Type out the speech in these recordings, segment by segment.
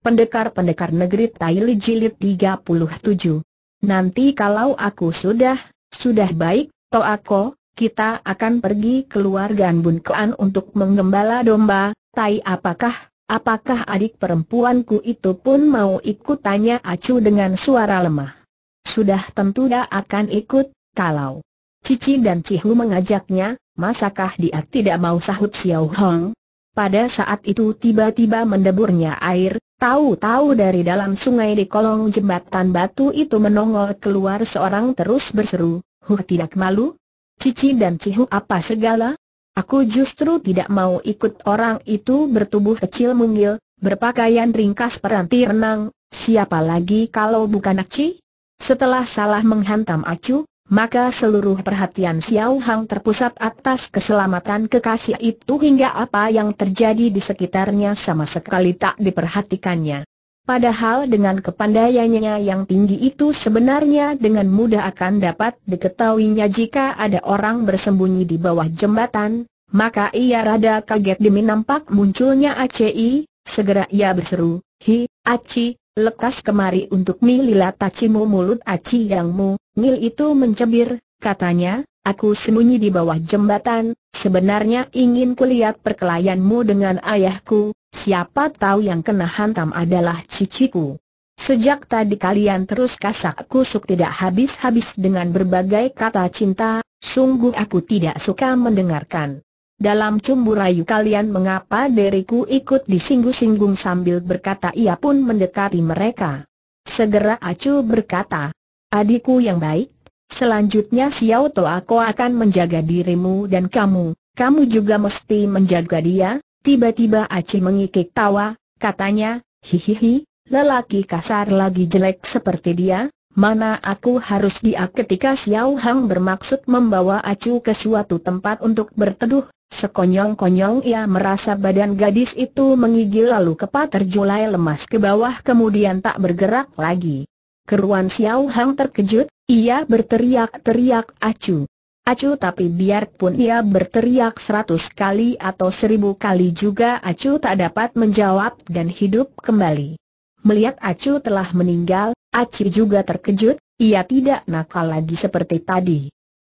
Pendekar-pendekar negeri Taili Jilid 37. Nanti kalau aku sudah, sudah baik, toh aku, kita akan pergi keluar Ganbun Kean untuk menggembala domba, Tai apakah Apakah adik perempuanku itu pun mau ikut tanya Acu dengan suara lemah? Sudah tentu dia akan ikut, kalau Cici dan Cihu mengajaknya, masakah dia tidak mau sahut Xiao Hong? Pada saat itu tiba-tiba mendeburnya air, Tahu-tahu dari dalam sungai di kolong jembatan batu itu menongol keluar seorang terus berseru, Huh tidak malu? Cici dan Cihu apa segala? Aku justru tidak mau ikut orang itu bertubuh kecil mungil, berpakaian ringkas peranti renang, siapa lagi kalau bukan Aci? Setelah salah menghantam Acu, maka seluruh perhatian Xiao Hang terpusat atas keselamatan kekasih itu hingga apa yang terjadi di sekitarnya sama sekali tak diperhatikannya. Padahal dengan kepandaiannya yang tinggi itu sebenarnya dengan mudah akan dapat diketahuinya jika ada orang bersembunyi di bawah jembatan, maka ia rada kaget demi nampak munculnya ACI, segera ia berseru, Hi, Aci, Lekas kemari untuk milila tacimu mulut aci yangmu, mil itu mencebir, katanya, aku sembunyi di bawah jembatan, sebenarnya ingin kulihat perkelayanmu dengan ayahku, siapa tahu yang kena hantam adalah ciciku. Sejak tadi kalian terus kasak kusuk tidak habis-habis dengan berbagai kata cinta, sungguh aku tidak suka mendengarkan. Dalam cumbu rayu kalian mengapa deriku ikut disinggung-singgung sambil berkata ia pun mendekati mereka. Segera Acu berkata, adikku yang baik, selanjutnya Xiao To aku akan menjaga dirimu dan kamu, kamu juga mesti menjaga dia. Tiba-tiba Aci mengikik tawa, katanya, hihihi, lelaki kasar lagi jelek seperti dia, Mana aku harus dia ketika Xiao Hang bermaksud membawa Acu ke suatu tempat untuk berteduh, Sekonyong-konyong ia merasa badan gadis itu mengigil lalu kepa terjulai lemas ke bawah kemudian tak bergerak lagi. Keruan Xiao Hang terkejut, ia berteriak-teriak acu. Acu tapi biarpun ia berteriak seratus kali atau seribu kali juga acu tak dapat menjawab dan hidup kembali. Melihat acu telah meninggal, acu juga terkejut, ia tidak nakal lagi seperti tadi.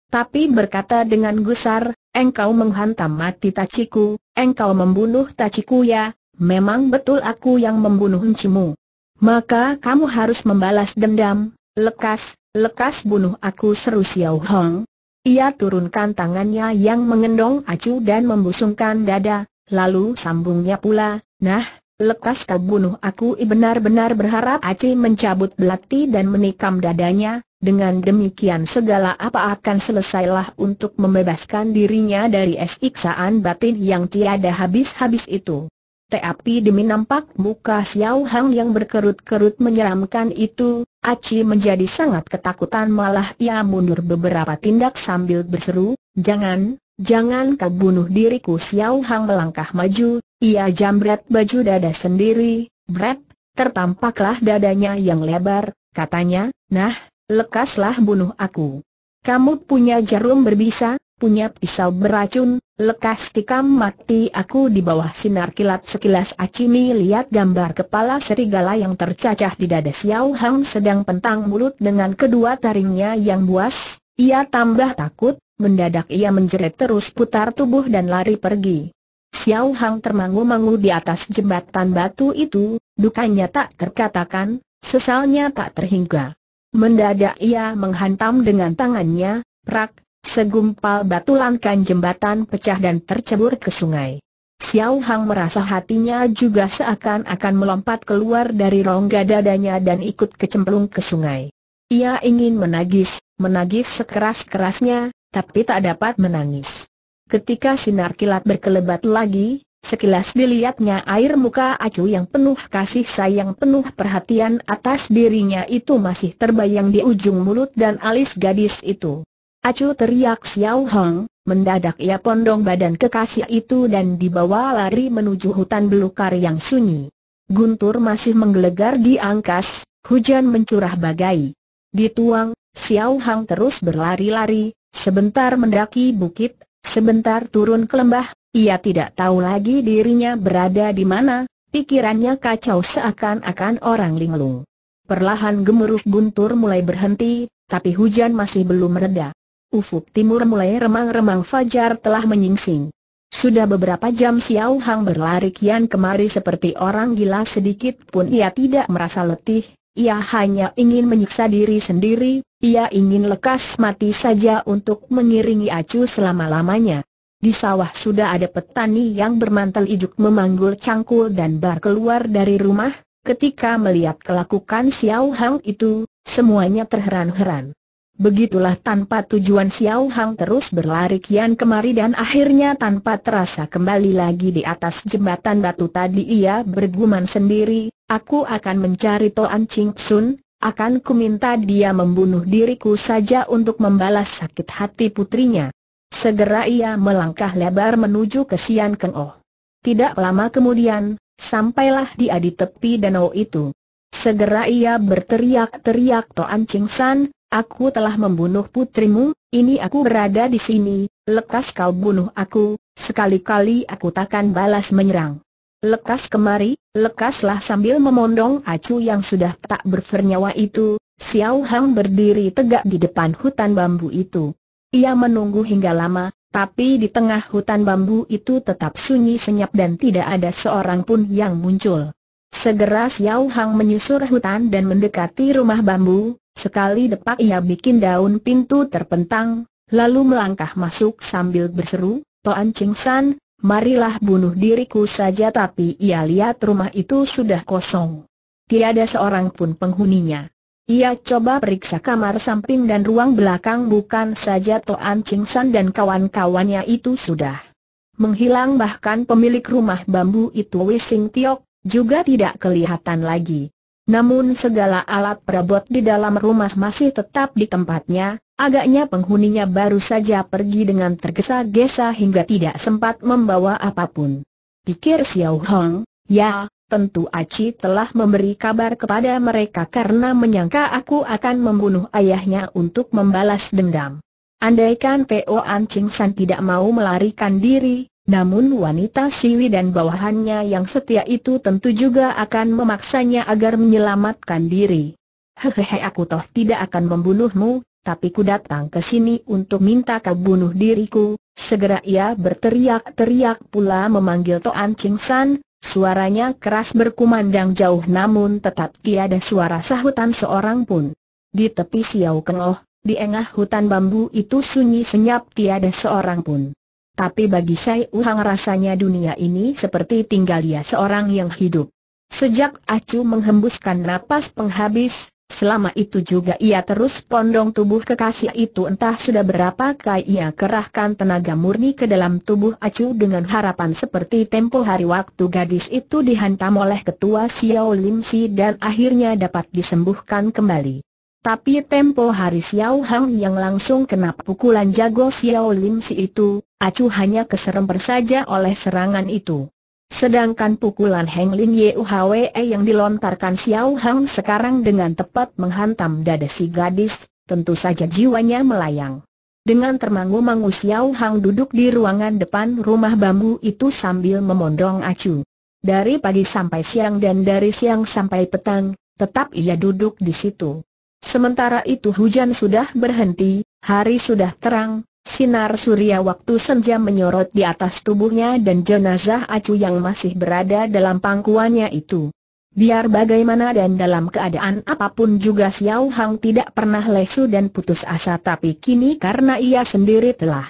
Tapi berkata dengan gusar, engkau menghantam mati taciku, engkau membunuh taciku ya, memang betul aku yang membunuh encimu. Maka kamu harus membalas dendam, lekas, lekas bunuh aku seru Xiao Hong. Ia turunkan tangannya yang mengendong acu dan membusungkan dada, lalu sambungnya pula, nah, Lekas kau bunuh aku benar-benar berharap Aci mencabut belati dan menikam dadanya, dengan demikian segala apa akan selesailah untuk membebaskan dirinya dari esiksaan batin yang tiada habis-habis itu. Tapi demi nampak muka Xiao Hang yang berkerut-kerut menyeramkan itu, Aci menjadi sangat ketakutan malah ia mundur beberapa tindak sambil berseru, Jangan, jangan kau bunuh diriku Xiao Hang melangkah maju, ia jambret baju dada sendiri, bret, tertampaklah dadanya yang lebar, katanya, nah, lekaslah bunuh aku. Kamu punya jarum berbisa, punya pisau beracun, lekas tikam mati aku di bawah sinar kilat sekilas Acimi lihat gambar kepala serigala yang tercacah di dada Xiao Hang sedang pentang mulut dengan kedua taringnya yang buas, ia tambah takut, mendadak ia menjerit terus putar tubuh dan lari pergi. Xiao Hang termangu-mangu di atas jembatan batu itu, dukanya tak terkatakan, sesalnya tak terhingga. Mendadak ia menghantam dengan tangannya, prak, segumpal batu langkan jembatan pecah dan tercebur ke sungai. Xiao Hang merasa hatinya juga seakan-akan melompat keluar dari rongga dadanya dan ikut kecemplung ke sungai. Ia ingin menagis, menagis sekeras-kerasnya, tapi tak dapat menangis. Ketika sinar kilat berkelebat lagi, Sekilas dilihatnya air muka acu yang penuh kasih sayang penuh perhatian atas dirinya itu masih terbayang di ujung mulut dan alis gadis itu. Acu teriak Xiao Hong, mendadak ia pondong badan kekasih itu dan dibawa lari menuju hutan belukar yang sunyi. Guntur masih menggelegar di angkas, hujan mencurah bagai. Dituang, Xiao Hang terus berlari-lari, sebentar mendaki bukit Sebentar turun ke lembah, ia tidak tahu lagi dirinya berada di mana, pikirannya kacau seakan-akan orang linglung. Perlahan gemuruh guntur mulai berhenti, tapi hujan masih belum mereda. Ufuk timur mulai remang-remang fajar telah menyingsing. Sudah beberapa jam Xiao Hang berlari kian kemari seperti orang gila sedikit pun ia tidak merasa letih, ia hanya ingin menyiksa diri sendiri, ia ingin lekas mati saja untuk mengiringi acu selama-lamanya. Di sawah sudah ada petani yang bermantel ijuk memanggul cangkul dan bar keluar dari rumah, ketika melihat kelakukan Xiao Hang itu, semuanya terheran-heran. Begitulah tanpa tujuan Xiao Hang terus berlari kian kemari dan akhirnya tanpa terasa kembali lagi di atas jembatan batu tadi ia bergumam sendiri, aku akan mencari Toan Ching Sun, akan kuminta dia membunuh diriku saja untuk membalas sakit hati putrinya. Segera ia melangkah lebar menuju ke Sian Keng Oh. Tidak lama kemudian, sampailah dia di tepi danau itu. Segera ia berteriak-teriak Toan Ching Sun Aku telah membunuh putrimu, ini aku berada di sini, lekas kau bunuh aku, sekali-kali aku takkan balas menyerang. Lekas kemari, lekaslah sambil memondong acu yang sudah tak bernyawa itu, Xiao Hang berdiri tegak di depan hutan bambu itu. Ia menunggu hingga lama, tapi di tengah hutan bambu itu tetap sunyi senyap dan tidak ada seorang pun yang muncul. Segera Xiao Hang menyusur hutan dan mendekati rumah bambu, Sekali depak ia bikin daun pintu terpentang, lalu melangkah masuk sambil berseru, Toan Ching San, marilah bunuh diriku saja tapi ia lihat rumah itu sudah kosong. Tiada seorang pun penghuninya. Ia coba periksa kamar samping dan ruang belakang bukan saja Toan Ching San dan kawan-kawannya itu sudah menghilang bahkan pemilik rumah bambu itu Wising Tiok juga tidak kelihatan lagi. Namun segala alat perabot di dalam rumah masih tetap di tempatnya, agaknya penghuninya baru saja pergi dengan tergesa-gesa hingga tidak sempat membawa apapun. Pikir Xiao Hong, ya, tentu Aci telah memberi kabar kepada mereka karena menyangka aku akan membunuh ayahnya untuk membalas dendam. Andaikan P.O. Ancing San tidak mau melarikan diri, namun wanita Siwi dan bawahannya yang setia itu tentu juga akan memaksanya agar menyelamatkan diri. Hehehe aku toh tidak akan membunuhmu, tapi ku datang ke sini untuk minta kau bunuh diriku. Segera ia berteriak-teriak pula memanggil Toan cingsan, suaranya keras berkumandang jauh namun tetap tiada suara sahutan seorang pun. Di tepi siau Kengoh, di engah hutan bambu itu sunyi senyap tiada seorang pun. Tapi bagi saya, Uhang rasanya dunia ini seperti tinggal dia seorang yang hidup. Sejak Acu menghembuskan napas penghabis, selama itu juga ia terus pondong tubuh kekasih itu entah sudah berapa kali ia kerahkan tenaga murni ke dalam tubuh Acu dengan harapan seperti tempo hari waktu gadis itu dihantam oleh ketua Xiao Lim Si dan akhirnya dapat disembuhkan kembali. Tapi tempo hari Xiao Hang yang langsung kena pukulan jago Xiao Lim si itu, acu hanya keserempet saja oleh serangan itu. Sedangkan pukulan Heng Lin Hwe yang dilontarkan Xiao Hang sekarang dengan tepat menghantam dada si gadis, tentu saja jiwanya melayang. Dengan termangu-mangu Xiao Hang duduk di ruangan depan rumah bambu itu sambil memondong acu. Dari pagi sampai siang dan dari siang sampai petang, tetap ia duduk di situ. Sementara itu hujan sudah berhenti, hari sudah terang, sinar surya waktu senja menyorot di atas tubuhnya dan jenazah Acu yang masih berada dalam pangkuannya itu. Biar bagaimana dan dalam keadaan apapun juga Xiao Hang tidak pernah lesu dan putus asa tapi kini karena ia sendiri telah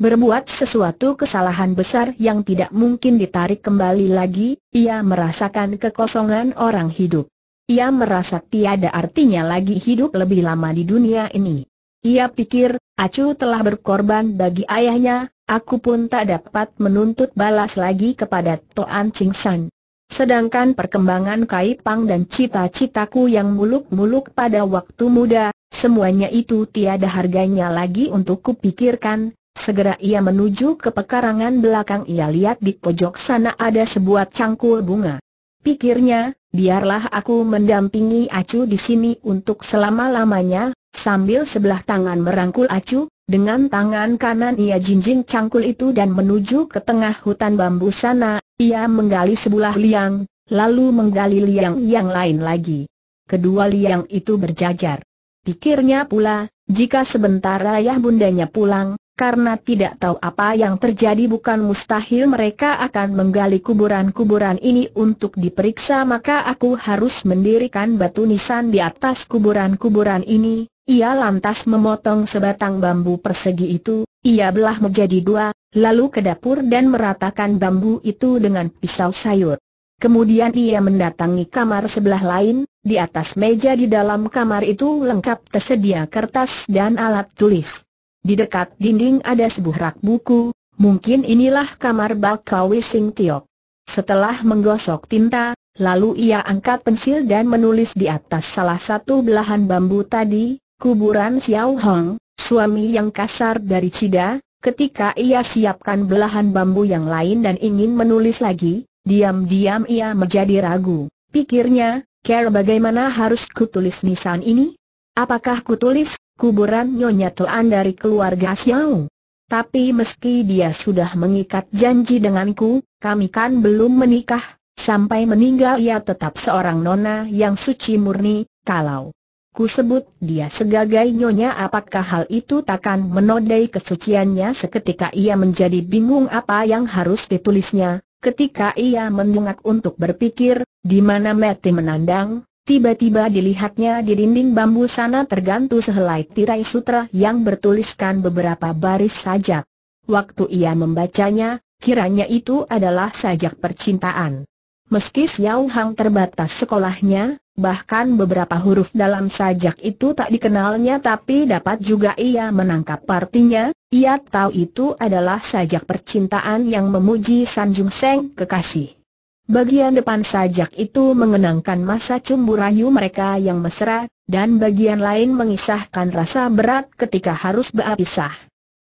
berbuat sesuatu kesalahan besar yang tidak mungkin ditarik kembali lagi, ia merasakan kekosongan orang hidup. Ia merasa tiada artinya lagi hidup lebih lama di dunia ini. Ia pikir, Acu telah berkorban bagi ayahnya, aku pun tak dapat menuntut balas lagi kepada Toan Ching San. Sedangkan perkembangan Kai Pang dan cita-citaku yang muluk-muluk pada waktu muda, semuanya itu tiada harganya lagi untuk kupikirkan. Segera ia menuju ke pekarangan belakang ia lihat di pojok sana ada sebuah cangkul bunga. Pikirnya, biarlah aku mendampingi Acu di sini untuk selama-lamanya, sambil sebelah tangan merangkul Acu, dengan tangan kanan ia jinjing cangkul itu dan menuju ke tengah hutan bambu sana, ia menggali sebelah liang, lalu menggali liang yang lain lagi. Kedua liang itu berjajar. Pikirnya pula, jika sebentar ayah bundanya pulang, karena tidak tahu apa yang terjadi bukan mustahil mereka akan menggali kuburan-kuburan ini untuk diperiksa maka aku harus mendirikan batu nisan di atas kuburan-kuburan ini. Ia lantas memotong sebatang bambu persegi itu, ia belah menjadi dua, lalu ke dapur dan meratakan bambu itu dengan pisau sayur. Kemudian ia mendatangi kamar sebelah lain, di atas meja di dalam kamar itu lengkap tersedia kertas dan alat tulis. Di dekat dinding ada sebuah rak buku, mungkin inilah kamar Balkawi Sing Tiok. Setelah menggosok tinta, lalu ia angkat pensil dan menulis di atas salah satu belahan bambu tadi, kuburan Xiao Hong, suami yang kasar dari Cida, ketika ia siapkan belahan bambu yang lain dan ingin menulis lagi, diam-diam ia menjadi ragu. Pikirnya, Care bagaimana harus kutulis nisan ini? Apakah kutulis kuburan Nyonya Tuan dari keluarga Xiao. Tapi meski dia sudah mengikat janji denganku, kami kan belum menikah, sampai meninggal ia tetap seorang nona yang suci murni, kalau ku sebut dia segagai nyonya apakah hal itu takkan menodai kesuciannya seketika ia menjadi bingung apa yang harus ditulisnya, ketika ia mendungak untuk berpikir, di mana Meti menandang, Tiba-tiba dilihatnya di dinding bambu sana tergantung sehelai tirai sutra yang bertuliskan beberapa baris sajak. Waktu ia membacanya, kiranya itu adalah sajak percintaan. Meski Xiao Hang terbatas sekolahnya, bahkan beberapa huruf dalam sajak itu tak dikenalnya tapi dapat juga ia menangkap artinya, ia tahu itu adalah sajak percintaan yang memuji Sanjung Seng kekasih. Bagian depan sajak itu mengenangkan masa cumbu rayu mereka yang mesra, dan bagian lain mengisahkan rasa berat ketika harus berpisah.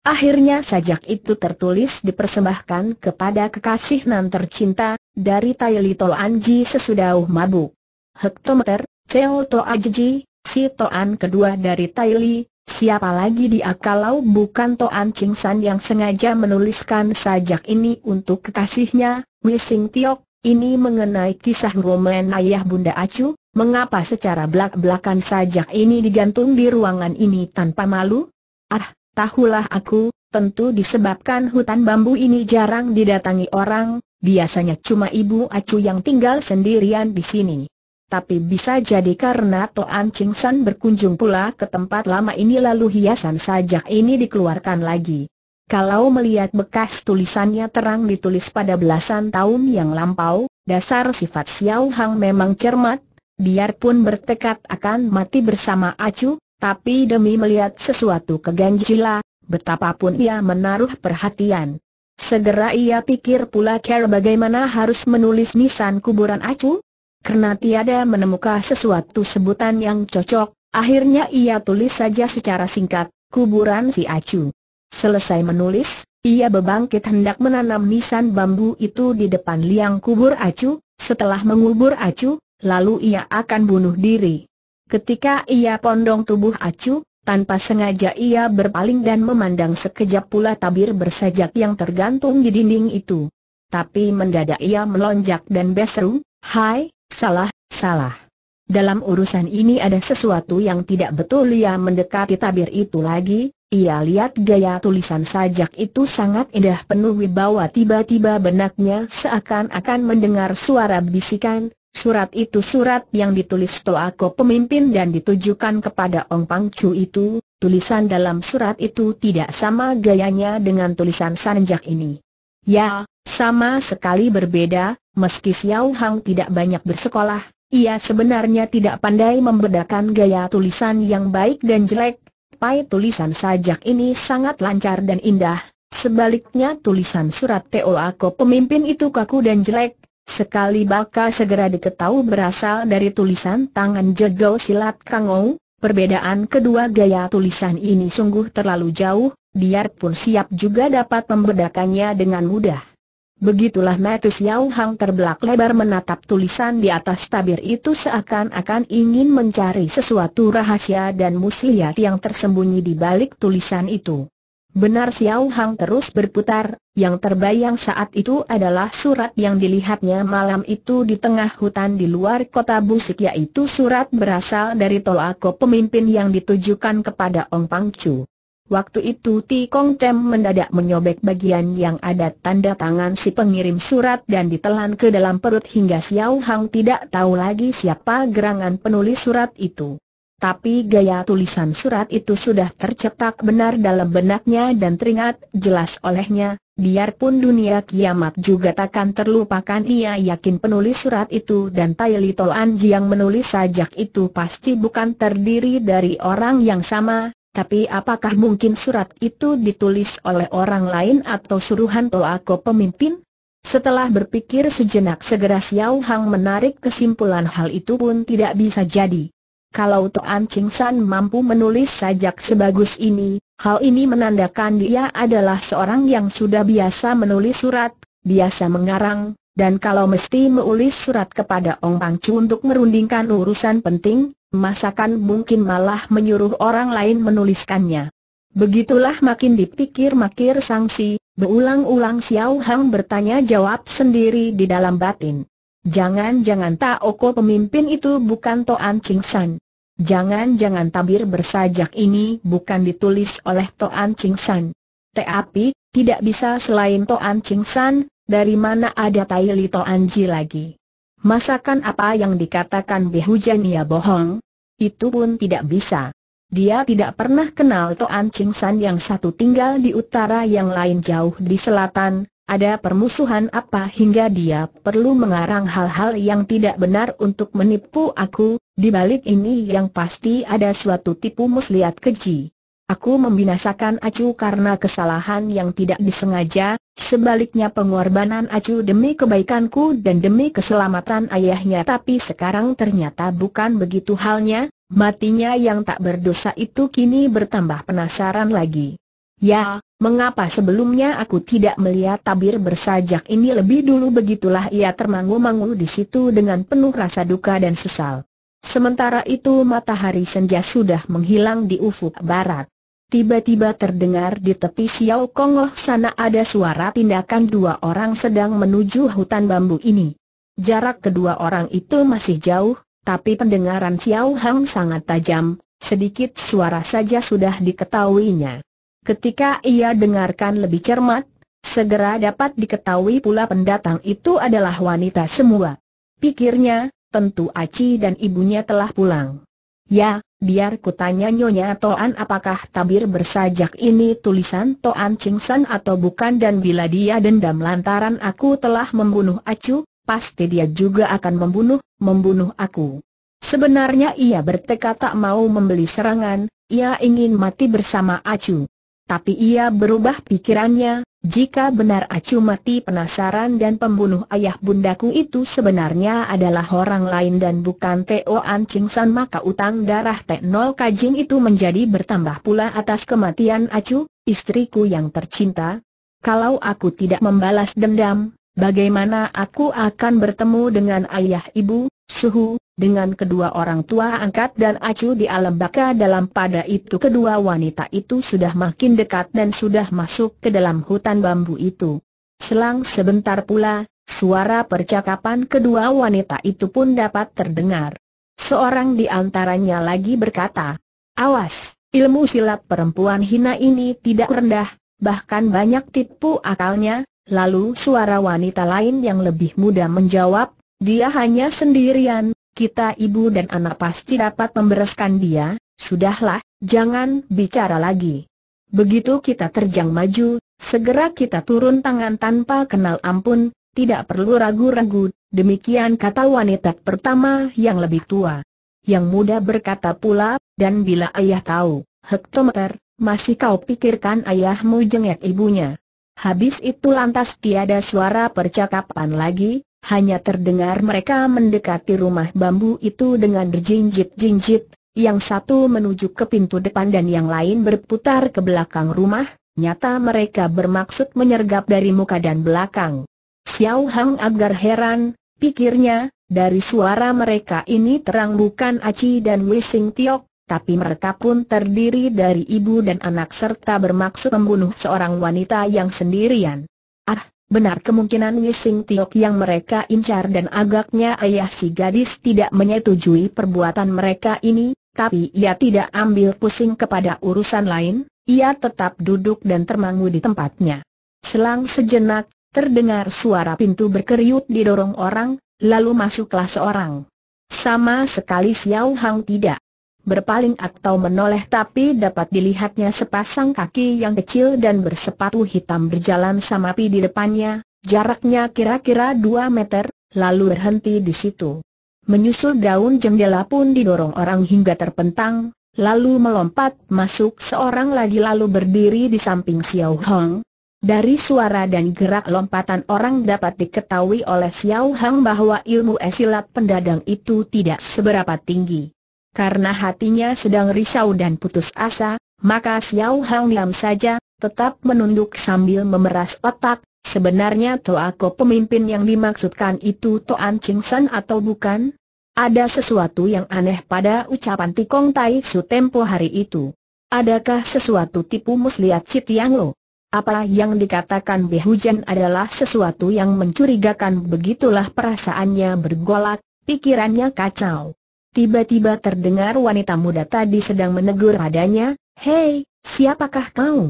Akhirnya sajak itu tertulis dipersembahkan kepada kekasih nan tercinta, dari Tai Tol Anji sesudah mabuk. Hektometer, Ceo To Ajiji, si Toan kedua dari Tai Siapa lagi dia kalau bukan Toan Ching San yang sengaja menuliskan sajak ini untuk kekasihnya, Wising Tiok, ini mengenai kisah Roman ayah Bunda Acu, mengapa secara belak-belakan sajak ini digantung di ruangan ini tanpa malu? Ah, tahulah aku, tentu disebabkan hutan bambu ini jarang didatangi orang, biasanya cuma ibu Acu yang tinggal sendirian di sini. Tapi bisa jadi karena Toan Ching San berkunjung pula ke tempat lama ini lalu hiasan sajak ini dikeluarkan lagi. Kalau melihat bekas tulisannya terang ditulis pada belasan tahun yang lampau, dasar sifat Xiao Hang memang cermat, biarpun bertekad akan mati bersama Acu, tapi demi melihat sesuatu keganjila, betapapun ia menaruh perhatian. Segera ia pikir pula cara bagaimana harus menulis nisan kuburan Acu. Karena tiada menemukan sesuatu sebutan yang cocok, akhirnya ia tulis saja secara singkat, kuburan si Acu. Selesai menulis, ia berbangkit hendak menanam nisan bambu itu di depan liang kubur acu, setelah mengubur acu, lalu ia akan bunuh diri. Ketika ia pondong tubuh acu, tanpa sengaja ia berpaling dan memandang sekejap pula tabir bersajak yang tergantung di dinding itu. Tapi mendadak ia melonjak dan berseru, Hai, salah, salah. Dalam urusan ini ada sesuatu yang tidak betul ia mendekati tabir itu lagi, ia lihat gaya tulisan sajak itu sangat indah penuh wibawa tiba-tiba benaknya seakan-akan mendengar suara bisikan, surat itu surat yang ditulis Toako pemimpin dan ditujukan kepada Ong Pang Chu itu, tulisan dalam surat itu tidak sama gayanya dengan tulisan sanjak ini. Ya, sama sekali berbeda, meski Xiao Hang tidak banyak bersekolah, ia sebenarnya tidak pandai membedakan gaya tulisan yang baik dan jelek, Pai tulisan sajak ini sangat lancar dan indah, sebaliknya tulisan surat Teo Ako pemimpin itu kaku dan jelek, sekali baka segera diketahui berasal dari tulisan tangan jegel silat Kangou, perbedaan kedua gaya tulisan ini sungguh terlalu jauh, biarpun siap juga dapat membedakannya dengan mudah. Begitulah Matis Yau Hang terbelak lebar menatap tulisan di atas tabir itu seakan-akan ingin mencari sesuatu rahasia dan muslihat yang tersembunyi di balik tulisan itu. Benar Xiao Hang terus berputar, yang terbayang saat itu adalah surat yang dilihatnya malam itu di tengah hutan di luar kota Busik yaitu surat berasal dari Tolako pemimpin yang ditujukan kepada Ong Pangcu. Waktu itu Ti Kong Tem mendadak menyobek bagian yang ada tanda tangan si pengirim surat dan ditelan ke dalam perut hingga Xiao Hang tidak tahu lagi siapa gerangan penulis surat itu. Tapi gaya tulisan surat itu sudah tercetak benar dalam benaknya dan teringat jelas olehnya, biarpun dunia kiamat juga takkan terlupakan ia yakin penulis surat itu dan Tai Li yang menulis sajak itu pasti bukan terdiri dari orang yang sama, tapi apakah mungkin surat itu ditulis oleh orang lain atau suruhan Toako pemimpin? Setelah berpikir sejenak segera Xiao Hang menarik kesimpulan hal itu pun tidak bisa jadi. Kalau Toan Ching San mampu menulis sajak sebagus ini, hal ini menandakan dia adalah seorang yang sudah biasa menulis surat, biasa mengarang, dan kalau mesti menulis surat kepada Ong Pang Chu untuk merundingkan urusan penting, Masakan mungkin malah menyuruh orang lain menuliskannya. Begitulah makin dipikir makir sangsi, berulang-ulang Xiao Hang bertanya jawab sendiri di dalam batin. Jangan-jangan Taoko pemimpin itu bukan Toan Ching San. Jangan-jangan tabir bersajak ini bukan ditulis oleh Toan Ching San. Tapi, tidak bisa selain Toan Ching San, dari mana ada Tai Li Toan Ji lagi. Masakan apa yang dikatakan Hujan ia bohong? Itu pun tidak bisa. Dia tidak pernah kenal Toan Ching San yang satu tinggal di utara yang lain jauh di selatan, ada permusuhan apa hingga dia perlu mengarang hal-hal yang tidak benar untuk menipu aku, di balik ini yang pasti ada suatu tipu muslihat keji. Aku membinasakan Acu karena kesalahan yang tidak disengaja, sebaliknya pengorbanan Acu demi kebaikanku dan demi keselamatan ayahnya tapi sekarang ternyata bukan begitu halnya, matinya yang tak berdosa itu kini bertambah penasaran lagi. Ya, mengapa sebelumnya aku tidak melihat tabir bersajak ini lebih dulu begitulah ia termangu-mangu di situ dengan penuh rasa duka dan sesal. Sementara itu matahari senja sudah menghilang di ufuk barat. Tiba-tiba terdengar di tepi Xiao Kongoh sana ada suara tindakan dua orang sedang menuju hutan bambu ini. Jarak kedua orang itu masih jauh, tapi pendengaran Xiao Hang sangat tajam, sedikit suara saja sudah diketahuinya. Ketika ia dengarkan lebih cermat, segera dapat diketahui pula pendatang itu adalah wanita semua. Pikirnya, tentu Aci dan ibunya telah pulang. Ya, biar kutanya Nyonya Toan apakah tabir bersajak ini tulisan Toan Chingsan atau bukan dan bila dia dendam lantaran aku telah membunuh Acu, pasti dia juga akan membunuh, membunuh aku. Sebenarnya ia bertekad tak mau membeli serangan, ia ingin mati bersama Acu. Tapi ia berubah pikirannya, jika benar acu mati penasaran dan pembunuh ayah bundaku itu sebenarnya adalah orang lain dan bukan Teo An Ching San maka utang darah Tek Kajing itu menjadi bertambah pula atas kematian acu, istriku yang tercinta. Kalau aku tidak membalas dendam, bagaimana aku akan bertemu dengan ayah ibu, Suhu, dengan kedua orang tua angkat dan acu di alam baka dalam pada itu kedua wanita itu sudah makin dekat dan sudah masuk ke dalam hutan bambu itu. Selang sebentar pula, suara percakapan kedua wanita itu pun dapat terdengar. Seorang di antaranya lagi berkata, Awas, ilmu silap perempuan hina ini tidak rendah, bahkan banyak tipu akalnya, lalu suara wanita lain yang lebih muda menjawab, dia hanya sendirian, kita ibu dan anak pasti dapat membereskan dia, sudahlah, jangan bicara lagi. Begitu kita terjang maju, segera kita turun tangan tanpa kenal ampun, tidak perlu ragu-ragu, demikian kata wanita pertama yang lebih tua. Yang muda berkata pula, dan bila ayah tahu, hektometer, masih kau pikirkan ayahmu jengek ibunya. Habis itu lantas tiada suara percakapan lagi, hanya terdengar mereka mendekati rumah bambu itu dengan berjinjit-jinjit, yang satu menuju ke pintu depan dan yang lain berputar ke belakang rumah, nyata mereka bermaksud menyergap dari muka dan belakang. Xiao Hang agar heran, pikirnya, dari suara mereka ini terang bukan Aci dan Wising Tiok, tapi mereka pun terdiri dari ibu dan anak serta bermaksud membunuh seorang wanita yang sendirian. Ah, Benar kemungkinan Wising Tiok yang mereka incar dan agaknya ayah si gadis tidak menyetujui perbuatan mereka ini, tapi ia tidak ambil pusing kepada urusan lain, ia tetap duduk dan termangu di tempatnya. Selang sejenak, terdengar suara pintu berkeriut didorong orang, lalu masuklah seorang. Sama sekali Xiao Hang tidak berpaling atau menoleh tapi dapat dilihatnya sepasang kaki yang kecil dan bersepatu hitam berjalan sama pi di depannya, jaraknya kira-kira 2 meter, lalu berhenti di situ. Menyusul daun jendela pun didorong orang hingga terpentang, lalu melompat masuk seorang lagi lalu berdiri di samping Xiao Hong. Dari suara dan gerak lompatan orang dapat diketahui oleh Xiao Hong bahwa ilmu esilat pendadang itu tidak seberapa tinggi. Karena hatinya sedang risau dan putus asa, maka Xiao Hang Liam saja, tetap menunduk sambil memeras otak, sebenarnya Toako pemimpin yang dimaksudkan itu Toan Ching San atau bukan? Ada sesuatu yang aneh pada ucapan Tikong Tai Su tempo hari itu. Adakah sesuatu tipu muslihat si Tiang Lo? Apa yang dikatakan Hujan adalah sesuatu yang mencurigakan begitulah perasaannya bergolak, pikirannya kacau. Tiba-tiba terdengar wanita muda tadi sedang menegur padanya, Hei, siapakah kau?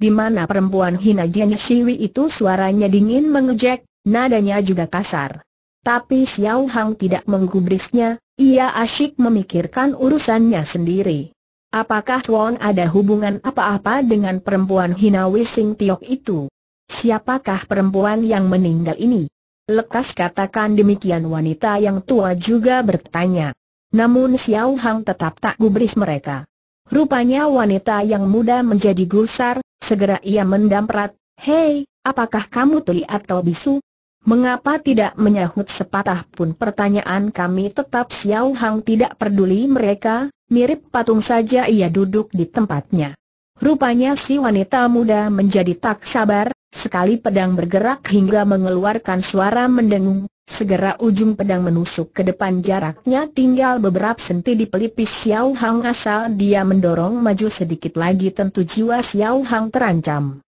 Di mana perempuan hina Jian siwi itu suaranya dingin mengejek, nadanya juga kasar. Tapi Xiao Hang tidak menggubrisnya, ia asyik memikirkan urusannya sendiri. Apakah Tuan ada hubungan apa-apa dengan perempuan hina Wising Tiok itu? Siapakah perempuan yang meninggal ini? Lekas katakan demikian wanita yang tua juga bertanya. Namun Xiao Hang tetap tak gubris mereka. Rupanya wanita yang muda menjadi gusar, segera ia mendamprat, Hei, apakah kamu tuli atau bisu? Mengapa tidak menyahut sepatah pun pertanyaan kami tetap Xiao Hang tidak peduli mereka, mirip patung saja ia duduk di tempatnya. Rupanya si wanita muda menjadi tak sabar, Sekali pedang bergerak hingga mengeluarkan suara mendengung, segera ujung pedang menusuk ke depan jaraknya tinggal beberapa senti di pelipis Xiao Hang asal dia mendorong maju sedikit lagi tentu jiwa Xiao Hang terancam.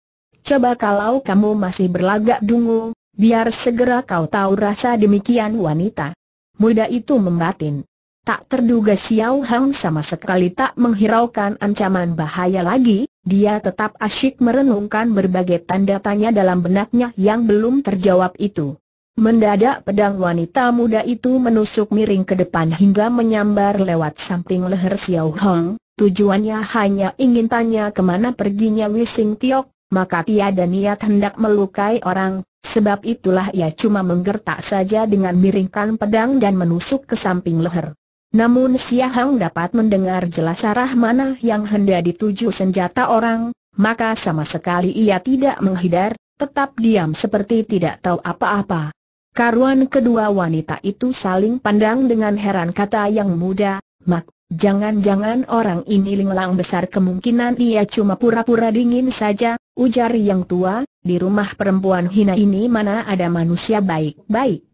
Coba kalau kamu masih berlagak dungu, biar segera kau tahu rasa demikian wanita. Muda itu membatin. Tak terduga Xiao Hang sama sekali tak menghiraukan ancaman bahaya lagi, dia tetap asyik merenungkan berbagai tanda tanya dalam benaknya yang belum terjawab itu. Mendadak pedang wanita muda itu menusuk miring ke depan hingga menyambar lewat samping leher Xiao Hong, tujuannya hanya ingin tanya kemana perginya Wising Tiok, maka tiada niat hendak melukai orang, sebab itulah ia cuma menggertak saja dengan miringkan pedang dan menusuk ke samping leher. Namun Xia Hang dapat mendengar jelas arah mana yang hendak dituju senjata orang, maka sama sekali ia tidak menghindar, tetap diam seperti tidak tahu apa-apa. Karuan kedua wanita itu saling pandang dengan heran kata yang muda, Mak, jangan-jangan orang ini linglang besar kemungkinan ia cuma pura-pura dingin saja, ujar yang tua, di rumah perempuan hina ini mana ada manusia baik-baik.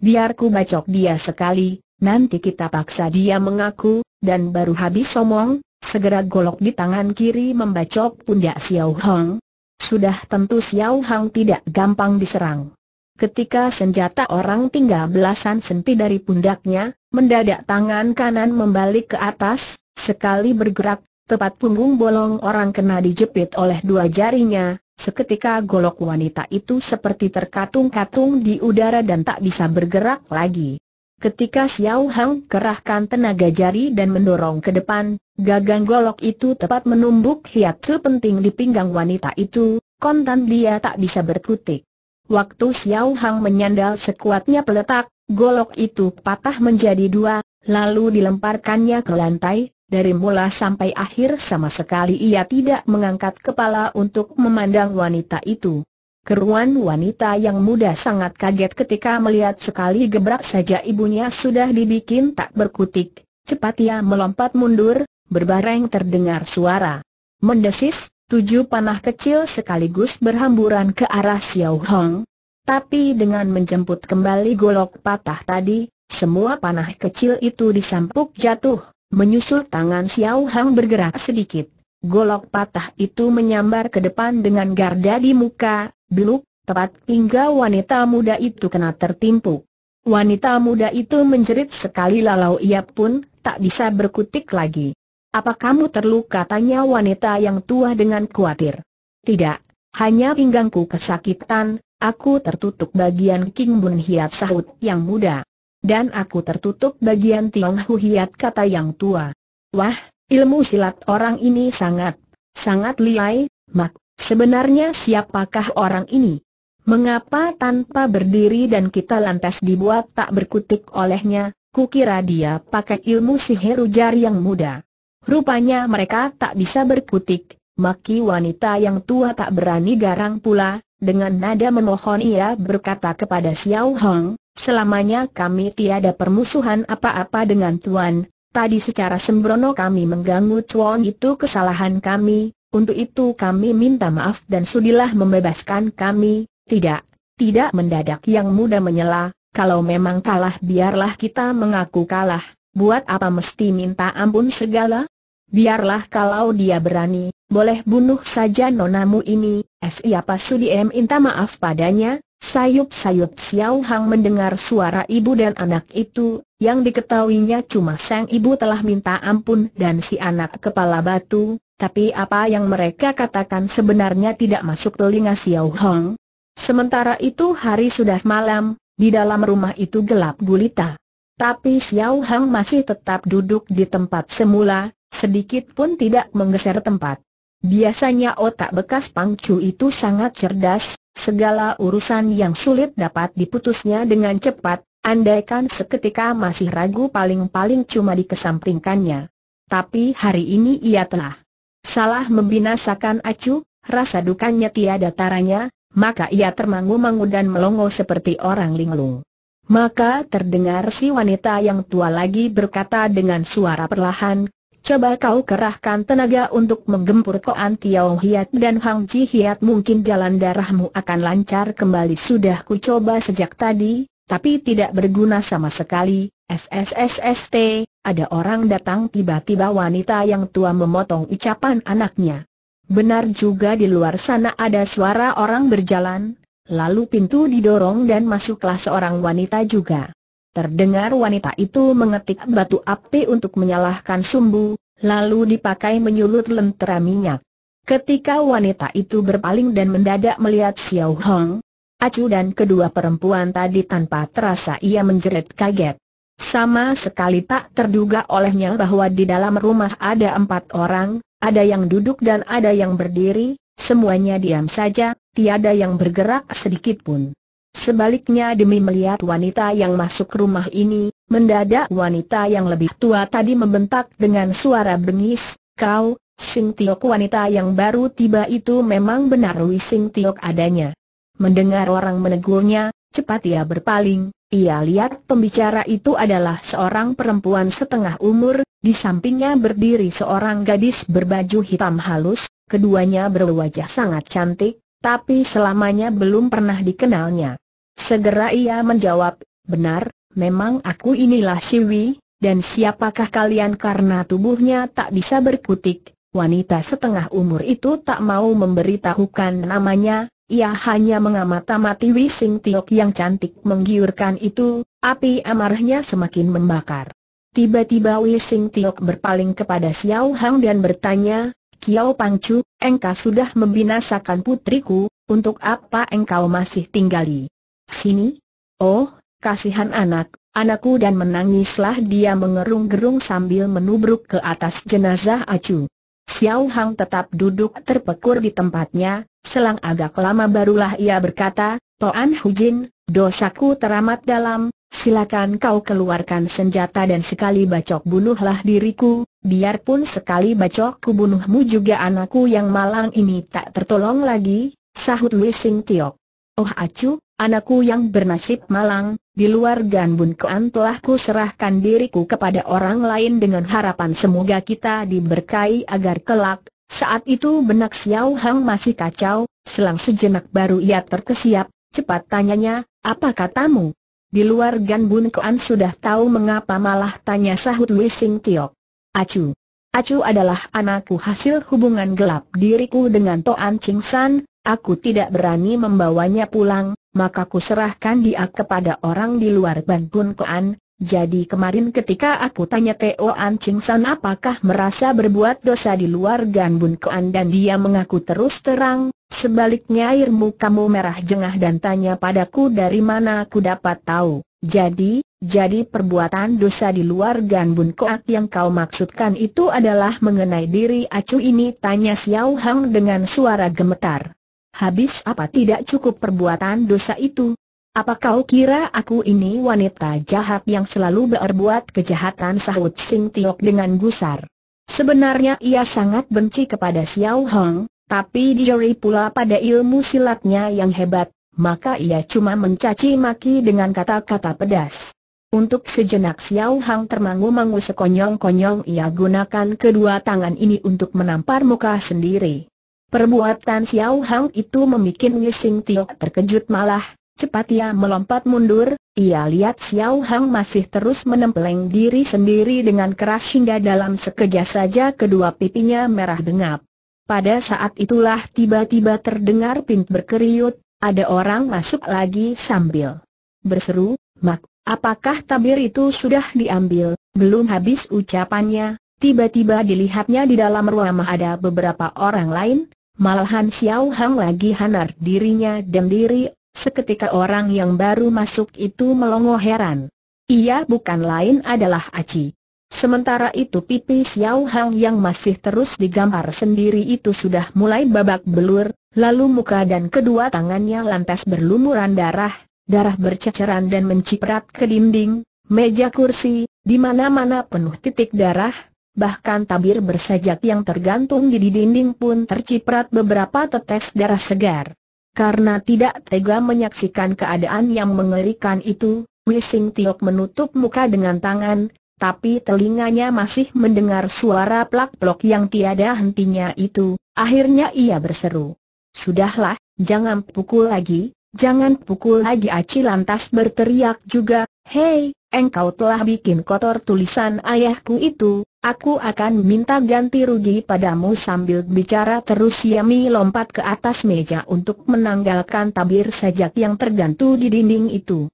Biar ku bacok dia sekali, nanti kita paksa dia mengaku, dan baru habis somong, segera golok di tangan kiri membacok pundak Xiao Hong. Sudah tentu Xiao Hong tidak gampang diserang. Ketika senjata orang tinggal belasan senti dari pundaknya, mendadak tangan kanan membalik ke atas, sekali bergerak, tepat punggung bolong orang kena dijepit oleh dua jarinya, seketika golok wanita itu seperti terkatung-katung di udara dan tak bisa bergerak lagi. Ketika Xiao Hang kerahkan tenaga jari dan mendorong ke depan, gagang golok itu tepat menumbuk hiatu penting di pinggang wanita itu, kontan dia tak bisa berkutik. Waktu Xiao Hang menyandal sekuatnya peletak, golok itu patah menjadi dua, lalu dilemparkannya ke lantai, dari mula sampai akhir sama sekali ia tidak mengangkat kepala untuk memandang wanita itu. Keruan wanita yang muda sangat kaget ketika melihat sekali gebrak saja ibunya sudah dibikin tak berkutik, cepat ia melompat mundur, berbareng terdengar suara. Mendesis, tujuh panah kecil sekaligus berhamburan ke arah Xiao Hong. Tapi dengan menjemput kembali golok patah tadi, semua panah kecil itu disampuk jatuh, menyusul tangan Xiao Hong bergerak sedikit. Golok patah itu menyambar ke depan dengan garda di muka, Biluk, tepat hingga wanita muda itu kena tertimpu. Wanita muda itu menjerit sekali lalu ia pun tak bisa berkutik lagi. Apa kamu terluka? Tanya wanita yang tua dengan khawatir. Tidak, hanya pinggangku kesakitan, aku tertutup bagian King Bun Hiat sahut yang muda. Dan aku tertutup bagian Tiong Hu Hiat kata yang tua. Wah, ilmu silat orang ini sangat, sangat liai, Mak Sebenarnya siapakah orang ini? Mengapa tanpa berdiri dan kita lantas dibuat tak berkutik olehnya, kukira dia pakai ilmu sihir ujar yang muda. Rupanya mereka tak bisa berkutik, maki wanita yang tua tak berani garang pula, dengan nada memohon ia berkata kepada Xiao Hong, selamanya kami tiada permusuhan apa-apa dengan Tuan, Tadi secara sembrono kami mengganggu Chuan itu kesalahan kami, untuk itu kami minta maaf dan sudilah membebaskan kami, tidak, tidak mendadak yang muda menyela, kalau memang kalah biarlah kita mengaku kalah, buat apa mesti minta ampun segala? Biarlah kalau dia berani, boleh bunuh saja nonamu ini, eh, siapa sudi em minta maaf padanya, sayup-sayup Xiao Hang mendengar suara ibu dan anak itu, yang diketahuinya cuma sang ibu telah minta ampun dan si anak kepala batu, tapi apa yang mereka katakan sebenarnya tidak masuk telinga Xiao Hong. Sementara itu hari sudah malam, di dalam rumah itu gelap gulita. Tapi Xiao Hong masih tetap duduk di tempat semula, sedikit pun tidak menggeser tempat. Biasanya otak bekas Pang Chu itu sangat cerdas, segala urusan yang sulit dapat diputusnya dengan cepat, Andaikan seketika masih ragu paling-paling cuma dikesampingkannya. Tapi hari ini ia telah Salah membinasakan acu, rasa dukanya tiada taranya, maka ia termangu-mangu dan melongo seperti orang linglung. Maka terdengar si wanita yang tua lagi berkata dengan suara perlahan, Coba kau kerahkan tenaga untuk menggempur Koan Tiao Hiat dan Hang Ji Hiat mungkin jalan darahmu akan lancar kembali Sudah ku coba sejak tadi, tapi tidak berguna sama sekali. SSSST, ada orang datang tiba-tiba wanita yang tua memotong ucapan anaknya. Benar juga di luar sana ada suara orang berjalan, lalu pintu didorong dan masuklah seorang wanita juga. Terdengar wanita itu mengetik batu api untuk menyalahkan sumbu, lalu dipakai menyulut lentera minyak. Ketika wanita itu berpaling dan mendadak melihat Xiao Hong, acu dan kedua perempuan tadi tanpa terasa ia menjerit kaget. Sama sekali tak terduga olehnya bahwa di dalam rumah ada empat orang, ada yang duduk dan ada yang berdiri, semuanya diam saja, tiada yang bergerak sedikit pun. Sebaliknya demi melihat wanita yang masuk rumah ini, mendadak wanita yang lebih tua tadi membentak dengan suara bengis, kau, Sing Tiok wanita yang baru tiba itu memang benar Wi Sing Tiok adanya. Mendengar orang menegurnya, cepat ia berpaling, ia lihat pembicara itu adalah seorang perempuan setengah umur, di sampingnya berdiri seorang gadis berbaju hitam halus, keduanya berwajah sangat cantik, tapi selamanya belum pernah dikenalnya. Segera ia menjawab, benar, memang aku inilah Siwi, dan siapakah kalian karena tubuhnya tak bisa berkutik, wanita setengah umur itu tak mau memberitahukan namanya, ia hanya mengamati-amati Wising Tiok yang cantik menggiurkan itu, api amarahnya semakin membakar. Tiba-tiba Wising Tiok berpaling kepada Xiao Hang dan bertanya, Kiao Pangcu, engkau sudah membinasakan putriku, untuk apa engkau masih tinggali? Sini? Oh, kasihan anak, anakku dan menangislah dia mengerung-gerung sambil menubruk ke atas jenazah Acu. Xiao Hang tetap duduk terpekur di tempatnya, Selang agak lama barulah ia berkata, Toan Hujin, dosaku teramat dalam, silakan kau keluarkan senjata dan sekali bacok bunuhlah diriku, biarpun sekali bacok kubunuhmu juga anakku yang malang ini tak tertolong lagi, sahut Wei Sing Tiok. Oh acu, anakku yang bernasib malang, di luar Ganbun Kean telah ku serahkan diriku kepada orang lain dengan harapan semoga kita diberkahi agar kelak, saat itu benak Xiao Hang masih kacau, selang sejenak baru ia terkesiap, cepat tanyanya, apa katamu? Di luar Gan Bun Koan sudah tahu mengapa malah tanya sahut Lui Sing Tiok. Acu. Acu adalah anakku hasil hubungan gelap diriku dengan Toan Ching San, aku tidak berani membawanya pulang, maka ku serahkan dia kepada orang di luar Ban Bun Koan, jadi kemarin ketika aku tanya Teo An Ching San apakah merasa berbuat dosa di luar Gan Bun dan dia mengaku terus terang, sebaliknya air mukamu merah jengah dan tanya padaku dari mana aku dapat tahu. Jadi, jadi perbuatan dosa di luar Gan Bun Koak yang kau maksudkan itu adalah mengenai diri acu ini tanya Xiao Hang dengan suara gemetar. Habis apa tidak cukup perbuatan dosa itu, apa kau kira aku ini wanita jahat yang selalu berbuat kejahatan sahut Sing Tiok dengan gusar? Sebenarnya ia sangat benci kepada Xiao Hong, tapi dijeri pula pada ilmu silatnya yang hebat, maka ia cuma mencaci maki dengan kata-kata pedas. Untuk sejenak Xiao Hang termangu-mangu sekonyong-konyong ia gunakan kedua tangan ini untuk menampar muka sendiri. Perbuatan Xiao Hang itu membuat Sing Tiok terkejut malah, Cepat ia melompat mundur, ia lihat Xiao Hang masih terus menempeleng diri sendiri dengan keras hingga dalam sekejap saja kedua pipinya merah dengap. Pada saat itulah tiba-tiba terdengar pint berkeriut, ada orang masuk lagi sambil berseru, Mak, apakah tabir itu sudah diambil? Belum habis ucapannya, tiba-tiba dilihatnya di dalam ruamah ada beberapa orang lain, malahan Xiao Hang lagi hanar dirinya dan diri Seketika orang yang baru masuk itu melongo heran. Ia bukan lain adalah Aci. Sementara itu pipi Xiao Hang yang masih terus digambar sendiri itu sudah mulai babak belur, lalu muka dan kedua tangannya lantas berlumuran darah, darah berceceran dan menciprat ke dinding, meja kursi, di mana-mana penuh titik darah, bahkan tabir bersajak yang tergantung di dinding pun terciprat beberapa tetes darah segar. Karena tidak tega menyaksikan keadaan yang mengerikan itu, Wising Tiok menutup muka dengan tangan, tapi telinganya masih mendengar suara plak-plok yang tiada hentinya itu. Akhirnya ia berseru. Sudahlah, jangan pukul lagi, jangan pukul lagi Aci lantas berteriak juga, Hei, engkau telah bikin kotor tulisan ayahku itu, aku akan minta ganti rugi padamu sambil bicara terus Yami lompat ke atas meja untuk menanggalkan tabir sajak yang tergantung di dinding itu.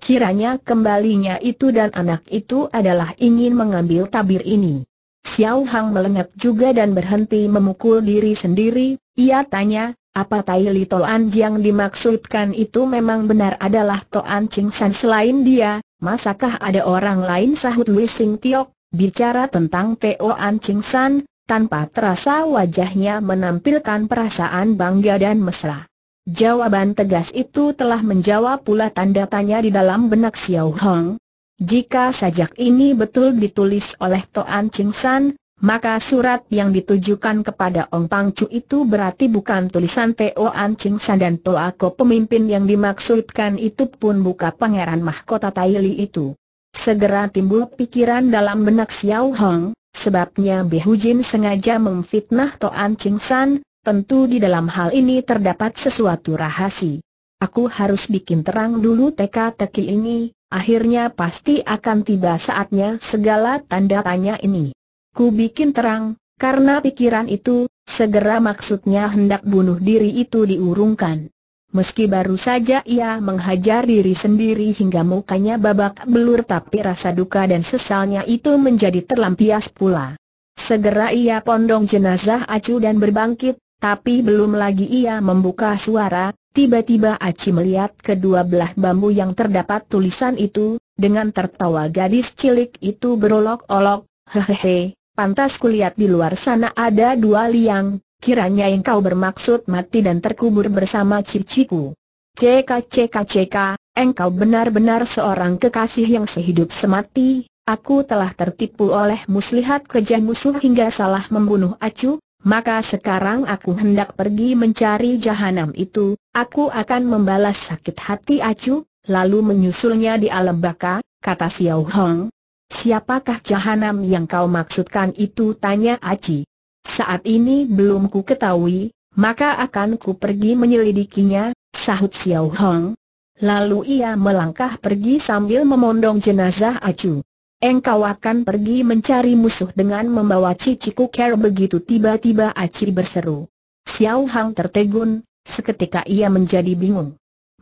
Kiranya kembalinya itu dan anak itu adalah ingin mengambil tabir ini. Xiao Hang melengak juga dan berhenti memukul diri sendiri, ia tanya, apa Tai Li Toan yang dimaksudkan itu memang benar adalah Toan Ching San selain dia, masakah ada orang lain sahut Lui Sing Tiok? Bicara tentang Toan Ching San, tanpa terasa wajahnya menampilkan perasaan bangga dan mesra. Jawaban tegas itu telah menjawab pula tanda tanya di dalam benak Xiao Hong. Jika sajak ini betul ditulis oleh Toan Ching San, maka surat yang ditujukan kepada Ong Pang Chu itu berarti bukan tulisan Teo An Ching San dan Toa Ko pemimpin yang dimaksudkan itu pun buka pangeran mahkota Li itu. Segera timbul pikiran dalam benak Xiao Hong, sebabnya Hu Jin sengaja memfitnah An Ching San, tentu di dalam hal ini terdapat sesuatu rahasia. Aku harus bikin terang dulu teka-teki ini, akhirnya pasti akan tiba saatnya segala tanda tanya ini ku bikin terang, karena pikiran itu, segera maksudnya hendak bunuh diri itu diurungkan. Meski baru saja ia menghajar diri sendiri hingga mukanya babak belur tapi rasa duka dan sesalnya itu menjadi terlampias pula. Segera ia pondong jenazah Acu dan berbangkit, tapi belum lagi ia membuka suara, tiba-tiba Aci melihat kedua belah bambu yang terdapat tulisan itu, dengan tertawa gadis cilik itu berolok-olok, hehehe, Pantas kulihat di luar sana ada dua liang, kiranya engkau bermaksud mati dan terkubur bersama ciciku. Ceka ceka ceka, engkau benar-benar seorang kekasih yang sehidup semati, aku telah tertipu oleh muslihat kerja musuh hingga salah membunuh acu, maka sekarang aku hendak pergi mencari jahanam itu, aku akan membalas sakit hati acu, lalu menyusulnya di alam baka, kata Xiao Hong, Siapakah jahanam yang kau maksudkan itu tanya Aci. Saat ini belum ku ketahui, maka akan ku pergi menyelidikinya, sahut Xiao Hong. Lalu ia melangkah pergi sambil memondong jenazah Acu. Engkau akan pergi mencari musuh dengan membawa ciciku ker? begitu tiba-tiba Aci berseru. Xiao Hang tertegun, seketika ia menjadi bingung.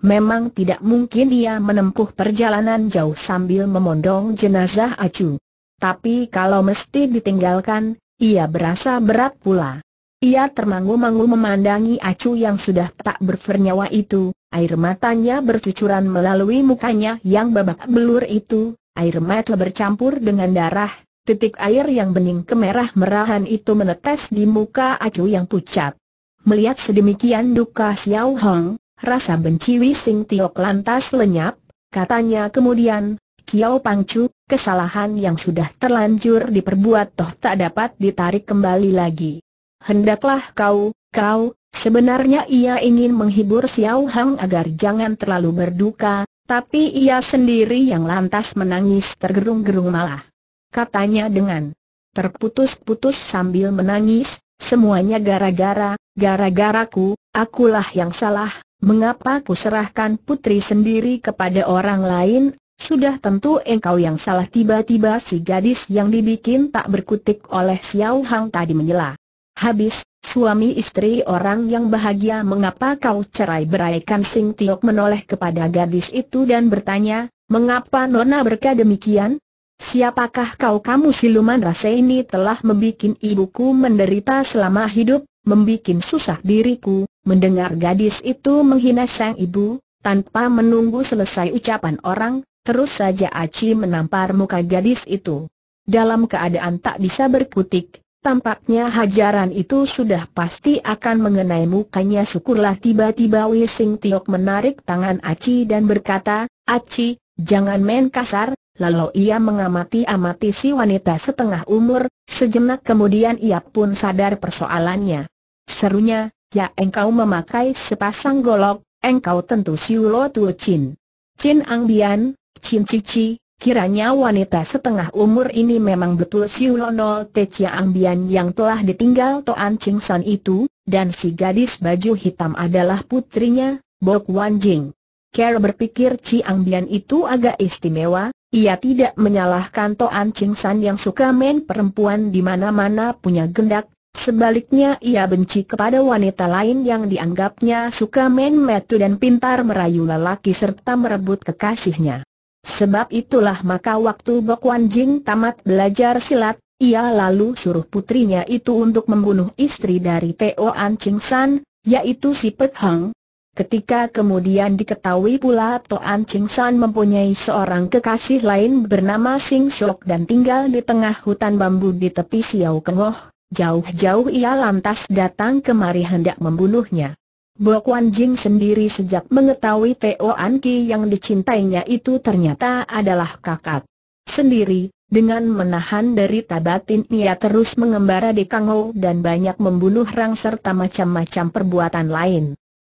Memang tidak mungkin dia menempuh perjalanan jauh sambil memondong jenazah Acu. Tapi kalau mesti ditinggalkan, ia berasa berat pula. Ia termangu-mangu memandangi Acu yang sudah tak berfernyawa itu, air matanya bercucuran melalui mukanya yang babak belur itu, air mata bercampur dengan darah, titik air yang bening kemerah-merahan itu menetes di muka Acu yang pucat. Melihat sedemikian duka Xiao Hong, Rasa benci Wising Tiok lantas lenyap, katanya kemudian, Kiao Pangcu, kesalahan yang sudah terlanjur diperbuat toh tak dapat ditarik kembali lagi. Hendaklah kau, kau, sebenarnya ia ingin menghibur Xiao Hang agar jangan terlalu berduka, tapi ia sendiri yang lantas menangis tergerung-gerung malah. Katanya dengan terputus-putus sambil menangis, semuanya gara-gara, gara-garaku, akulah yang salah, Mengapa ku serahkan putri sendiri kepada orang lain, sudah tentu engkau yang salah tiba-tiba si gadis yang dibikin tak berkutik oleh Xiao Hang tadi menyela. Habis, suami istri orang yang bahagia mengapa kau cerai beraikan Sing Tiok menoleh kepada gadis itu dan bertanya, mengapa Nona berkah demikian? Siapakah kau kamu siluman rasa ini telah membuat ibuku menderita selama hidup, membikin susah diriku, mendengar gadis itu menghina sang ibu, tanpa menunggu selesai ucapan orang, terus saja Aci menampar muka gadis itu. Dalam keadaan tak bisa berkutik, tampaknya hajaran itu sudah pasti akan mengenai mukanya syukurlah tiba-tiba Wising Tiok menarik tangan Aci dan berkata, Aci, jangan main kasar, Lalu ia mengamati-amati si wanita setengah umur, sejenak kemudian ia pun sadar persoalannya. Serunya, ya engkau memakai sepasang golok, engkau tentu siulo tuo chin. Chin Ang Bian, Chin Cici, kiranya wanita setengah umur ini memang betul siulo nol chia Ang Bian yang telah ditinggal Toan Ching San itu, dan si gadis baju hitam adalah putrinya, Bok Wan Jing. Ker berpikir Ang Bian itu agak istimewa, ia tidak menyalahkan Toan Ching San yang suka main perempuan di mana-mana punya gendak Sebaliknya ia benci kepada wanita lain yang dianggapnya suka main-metu dan pintar merayu lelaki serta merebut kekasihnya. Sebab itulah maka waktu Bok Wan Jing tamat belajar silat, ia lalu suruh putrinya itu untuk membunuh istri dari Teo An Ching San, yaitu si Pek Hang. Ketika kemudian diketahui pula Teo An Ching San mempunyai seorang kekasih lain bernama Sing Shok dan tinggal di tengah hutan bambu di tepi Xiao Kengoh, Jauh-jauh ia lantas datang kemari hendak membunuhnya. Bo Kuan Jing sendiri sejak mengetahui Teo An Ki yang dicintainya itu ternyata adalah kakak sendiri, dengan menahan dari tabatin ia terus mengembara di Kangou dan banyak membunuh rang serta macam-macam perbuatan lain.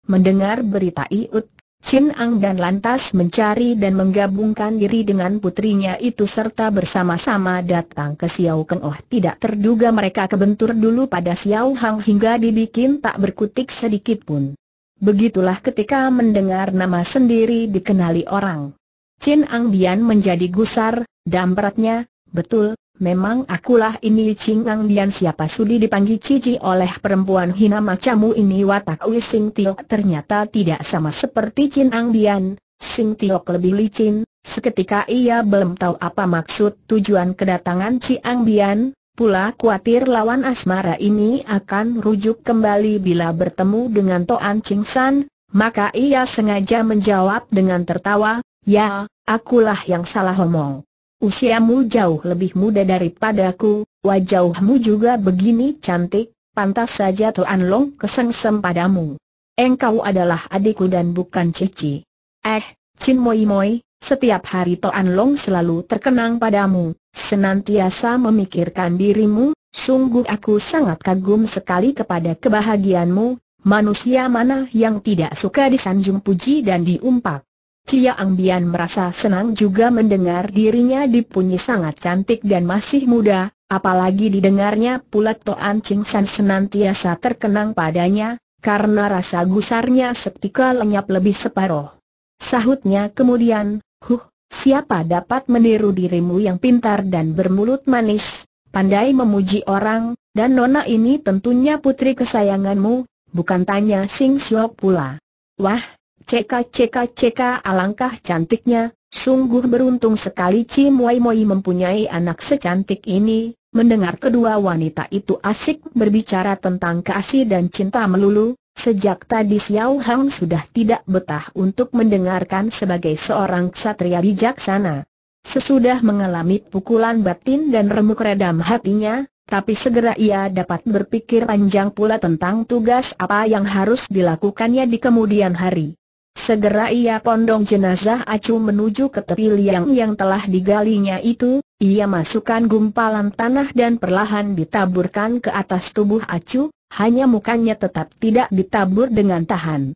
Mendengar berita Iut Chin Ang dan lantas mencari dan menggabungkan diri dengan putrinya itu serta bersama-sama datang ke Xiao Keng Oh. Tidak terduga mereka kebentur dulu pada Xiao Hang hingga dibikin tak berkutik sedikit pun. Begitulah ketika mendengar nama sendiri dikenali orang. Chin Ang Bian menjadi gusar, dampratnya, betul, Memang akulah ini Ang Dian siapa sudi dipanggil Cici oleh perempuan hina macamu ini watak Ui Sing Tiok ternyata tidak sama seperti Ang Dian, Sing Tiok lebih licin, seketika ia belum tahu apa maksud tujuan kedatangan Ang Bian, pula khawatir lawan asmara ini akan rujuk kembali bila bertemu dengan Toan Ching San, maka ia sengaja menjawab dengan tertawa, ya, akulah yang salah omong. Usiamu jauh lebih muda daripadaku, wajahmu juga begini cantik, pantas saja Tuan Long kesengsem padamu. Engkau adalah adikku dan bukan cici. Eh, Chin Moi Moi, setiap hari Tuan Long selalu terkenang padamu, senantiasa memikirkan dirimu, sungguh aku sangat kagum sekali kepada kebahagiaanmu, manusia mana yang tidak suka disanjung puji dan diumpak. Cia Angbian merasa senang juga mendengar dirinya dipuji sangat cantik dan masih muda, apalagi didengarnya pula Toan Ching San senantiasa terkenang padanya, karena rasa gusarnya seketika lenyap lebih separoh. Sahutnya kemudian, huh, siapa dapat meniru dirimu yang pintar dan bermulut manis, pandai memuji orang, dan nona ini tentunya putri kesayanganmu, bukan tanya Sing Siok pula. Wah, Ceka ceka ceka alangkah cantiknya, sungguh beruntung sekali Cim Wai Moi mempunyai anak secantik ini. Mendengar kedua wanita itu asik berbicara tentang kasih dan cinta melulu, sejak tadi Xiao Hang sudah tidak betah untuk mendengarkan sebagai seorang ksatria bijaksana. Sesudah mengalami pukulan batin dan remuk redam hatinya, tapi segera ia dapat berpikir panjang pula tentang tugas apa yang harus dilakukannya di kemudian hari. Segera ia pondong jenazah acu menuju ke tepi liang yang telah digalinya itu, ia masukkan gumpalan tanah dan perlahan ditaburkan ke atas tubuh acu, hanya mukanya tetap tidak ditabur dengan tahan.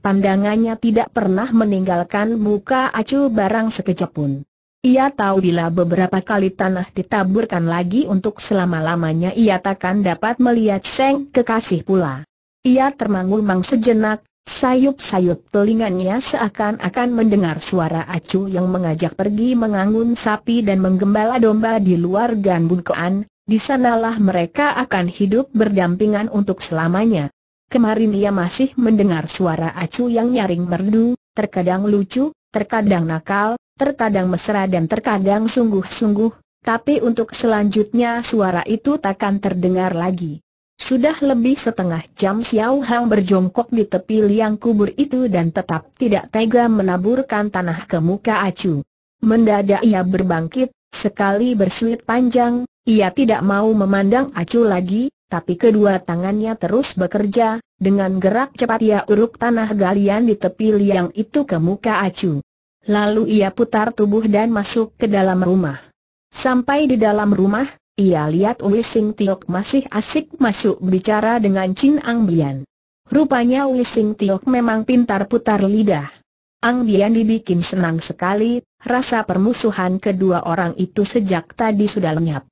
Pandangannya tidak pernah meninggalkan muka acu barang sekejap pun. Ia tahu bila beberapa kali tanah ditaburkan lagi untuk selama-lamanya ia takkan dapat melihat Seng kekasih pula. Ia termangu-mang sejenak, Sayup-sayup telinganya seakan-akan mendengar suara acu yang mengajak pergi mengangun sapi dan menggembala domba di luar Gan di sanalah mereka akan hidup berdampingan untuk selamanya. Kemarin ia masih mendengar suara acu yang nyaring merdu, terkadang lucu, terkadang nakal, terkadang mesra dan terkadang sungguh-sungguh, tapi untuk selanjutnya suara itu takkan terdengar lagi. Sudah lebih setengah jam Xiao Hao berjongkok di tepi liang kubur itu dan tetap tidak tega menaburkan tanah ke muka Acu. Mendadak ia berbangkit, sekali bersuit panjang, ia tidak mau memandang Acu lagi, tapi kedua tangannya terus bekerja, dengan gerak cepat ia uruk tanah galian di tepi liang itu ke muka Acu. Lalu ia putar tubuh dan masuk ke dalam rumah. Sampai di dalam rumah, ia lihat Wei Sing Tiok masih asik masuk bicara dengan Chin Ang Bian. Rupanya Wei Sing Tiok memang pintar putar lidah. Ang Bian dibikin senang sekali, rasa permusuhan kedua orang itu sejak tadi sudah lenyap.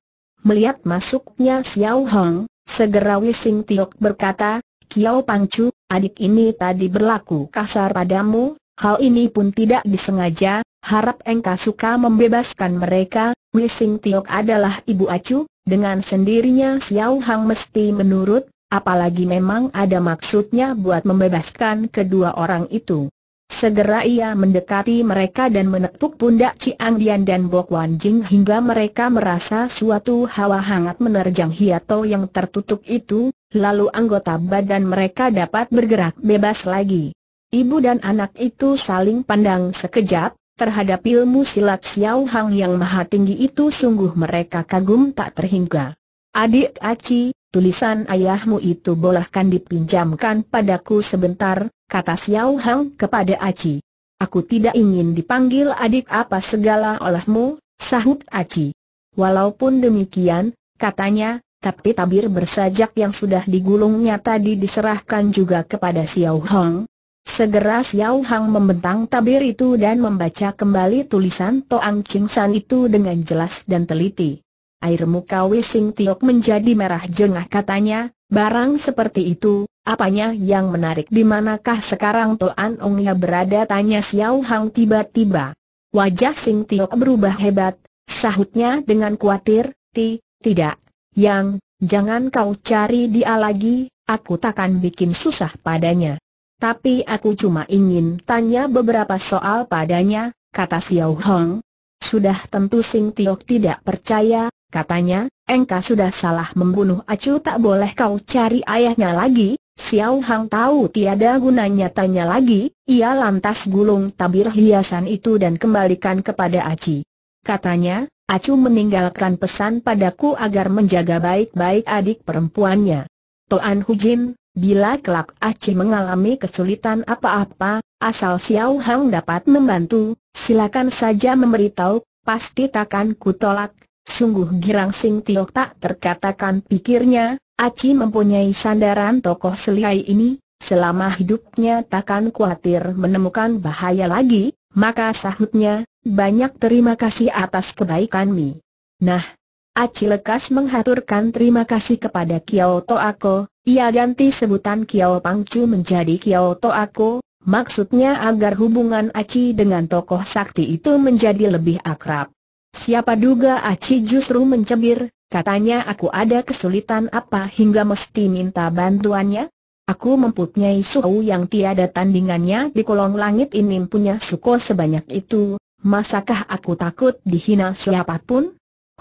Melihat masuknya Xiao Hong, segera Sing Tiok berkata, Kiao Pangcu, adik ini tadi berlaku kasar padamu, hal ini pun tidak disengaja, harap engkau suka membebaskan mereka, Wising Tiok adalah ibu acu, dengan sendirinya Xiao Hang mesti menurut, apalagi memang ada maksudnya buat membebaskan kedua orang itu. Segera ia mendekati mereka dan menepuk pundak Ciang Dian dan Bok Wan Jing hingga mereka merasa suatu hawa hangat menerjang hiato yang tertutup itu, lalu anggota badan mereka dapat bergerak bebas lagi. Ibu dan anak itu saling pandang sekejap, Terhadap ilmu silat Xiao Hang yang maha tinggi itu sungguh mereka kagum tak terhingga. Adik Aci, tulisan ayahmu itu bolehkan dipinjamkan padaku sebentar, kata Xiao Hang kepada Aci. Aku tidak ingin dipanggil adik apa segala olehmu, sahut Aci. Walaupun demikian, katanya, tapi tabir bersajak yang sudah digulungnya tadi diserahkan juga kepada Xiao Hang. Segera Xiao Hang membentang tabir itu dan membaca kembali tulisan Toang Ching San itu dengan jelas dan teliti. Air muka Wising Tiok menjadi merah jengah katanya, barang seperti itu, apanya yang menarik di manakah sekarang Toan Ongnya berada tanya Xiao Hang tiba-tiba. Wajah Sing Tiok berubah hebat, sahutnya dengan khawatir, ti, tidak, yang, jangan kau cari dia lagi, aku takkan bikin susah padanya. Tapi aku cuma ingin tanya beberapa soal padanya, kata Xiao Hong. Sudah tentu Sing Tiok tidak percaya, katanya, engkau sudah salah membunuh Acu tak boleh kau cari ayahnya lagi, Xiao Hong tahu tiada gunanya tanya lagi, ia lantas gulung tabir hiasan itu dan kembalikan kepada Aci. Katanya, Acu meninggalkan pesan padaku agar menjaga baik-baik adik perempuannya. Toan Hujin, Bila kelak Aci mengalami kesulitan apa-apa, asal Xiao Hang dapat membantu, silakan saja memberitahu, pasti takkan kutolak. Sungguh girang Sing Tio tak terkatakan pikirnya, Aci mempunyai sandaran tokoh selihai ini, selama hidupnya takkan khawatir menemukan bahaya lagi, maka sahutnya, banyak terima kasih atas kebaikan mi. Nah, Aci lekas menghaturkan terima kasih kepada Kyoto Toako, ia ganti sebutan Kiao Pangcu menjadi Kiao Toako, maksudnya agar hubungan Aci dengan tokoh sakti itu menjadi lebih akrab. Siapa duga Aci justru mencebir, katanya aku ada kesulitan apa hingga mesti minta bantuannya? Aku mempunyai suhu yang tiada tandingannya di kolong langit ini punya suko sebanyak itu, masakah aku takut dihina siapapun?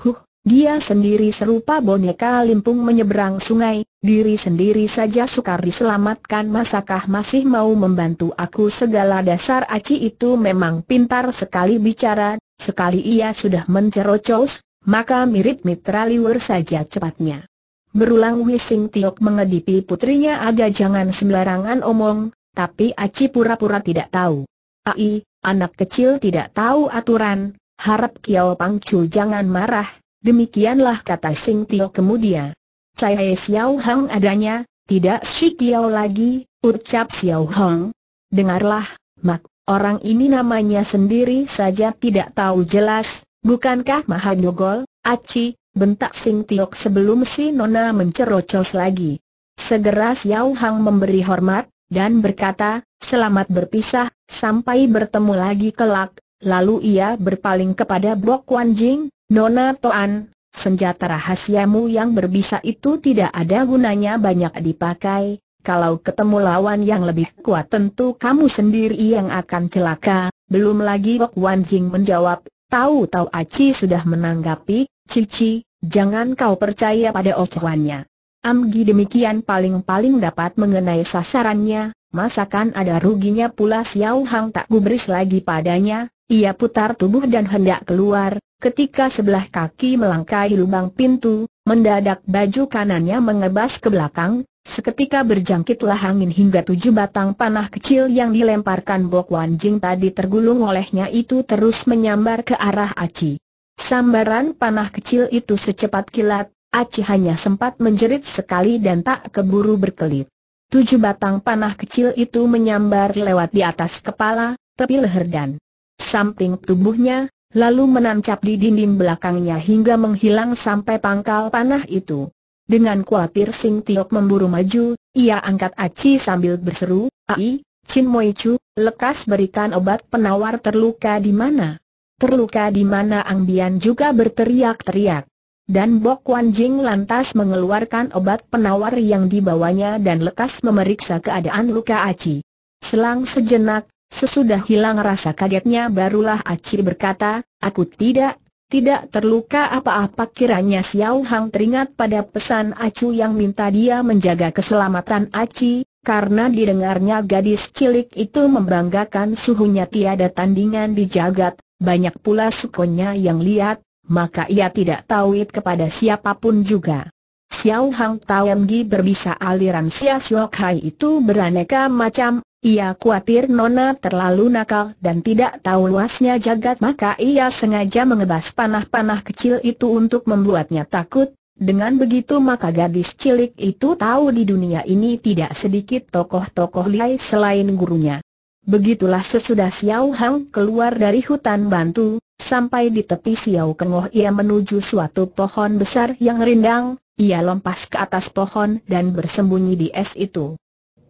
Huh, dia sendiri serupa boneka limpung menyeberang sungai, diri sendiri saja sukar diselamatkan masakah masih mau membantu aku segala dasar Aci itu memang pintar sekali bicara, sekali ia sudah mencerocos, maka mirip mitra liur saja cepatnya. Berulang Wising Tiok mengedipi putrinya agak jangan sembarangan omong, tapi Aci pura-pura tidak tahu. Ai, anak kecil tidak tahu aturan, harap Kiao Pangcu jangan marah, Demikianlah kata Sing Tio kemudian. Cai Xiao Hang adanya, tidak Si Tio lagi, ucap Xiao Hang. Dengarlah, Mak, orang ini namanya sendiri saja tidak tahu jelas, bukankah Mahadogol, Aci, bentak Sing Tio sebelum si Nona mencerocos lagi. Segera Xiao Hang memberi hormat, dan berkata, selamat berpisah, sampai bertemu lagi kelak, Lalu ia berpaling kepada Bok Wan Jing, Nona Toan, senjata rahasiamu yang berbisa itu tidak ada gunanya banyak dipakai, kalau ketemu lawan yang lebih kuat tentu kamu sendiri yang akan celaka, belum lagi Bok Wan Jing menjawab, tahu-tahu Aci sudah menanggapi, Cici, jangan kau percaya pada ocehannya. Amgi demikian paling-paling dapat mengenai sasarannya, masakan ada ruginya pula Xiao Hang tak gubris lagi padanya, ia putar tubuh dan hendak keluar, ketika sebelah kaki melangkahi lubang pintu, mendadak baju kanannya mengebas ke belakang, seketika berjangkitlah angin hingga tujuh batang panah kecil yang dilemparkan Bok Wan Jing tadi tergulung olehnya itu terus menyambar ke arah Aci. Sambaran panah kecil itu secepat kilat, Aci hanya sempat menjerit sekali dan tak keburu berkelit. Tujuh batang panah kecil itu menyambar lewat di atas kepala, tepi leher dan samping tubuhnya, lalu menancap di dinding belakangnya hingga menghilang sampai pangkal panah itu. Dengan khawatir, Sing Tiok memburu maju, ia angkat aci sambil berseru, Ai, Chin Moi Chu, lekas berikan obat penawar terluka di mana? Terluka di mana Ang Bian juga berteriak-teriak. Dan Bok Wan Jing lantas mengeluarkan obat penawar yang dibawanya dan lekas memeriksa keadaan luka aci. Selang sejenak, Sesudah hilang rasa kagetnya barulah Aci berkata, aku tidak, tidak terluka apa-apa kiranya Xiao Hang teringat pada pesan Acu yang minta dia menjaga keselamatan Aci, karena didengarnya gadis cilik itu membanggakan suhunya tiada tandingan di jagat, banyak pula sukonya yang lihat, maka ia tidak tauid kepada siapapun juga. Xiao Hang Taemgi berbisa aliran Xia Xiok Hai itu beraneka macam, ia khawatir Nona terlalu nakal dan tidak tahu luasnya jagat maka ia sengaja mengebas panah-panah kecil itu untuk membuatnya takut, dengan begitu maka gadis cilik itu tahu di dunia ini tidak sedikit tokoh-tokoh liai selain gurunya. Begitulah sesudah Xiao Hang keluar dari hutan bantu, sampai di tepi Xiao Kengoh ia menuju suatu pohon besar yang rindang, ia lompas ke atas pohon dan bersembunyi di es itu.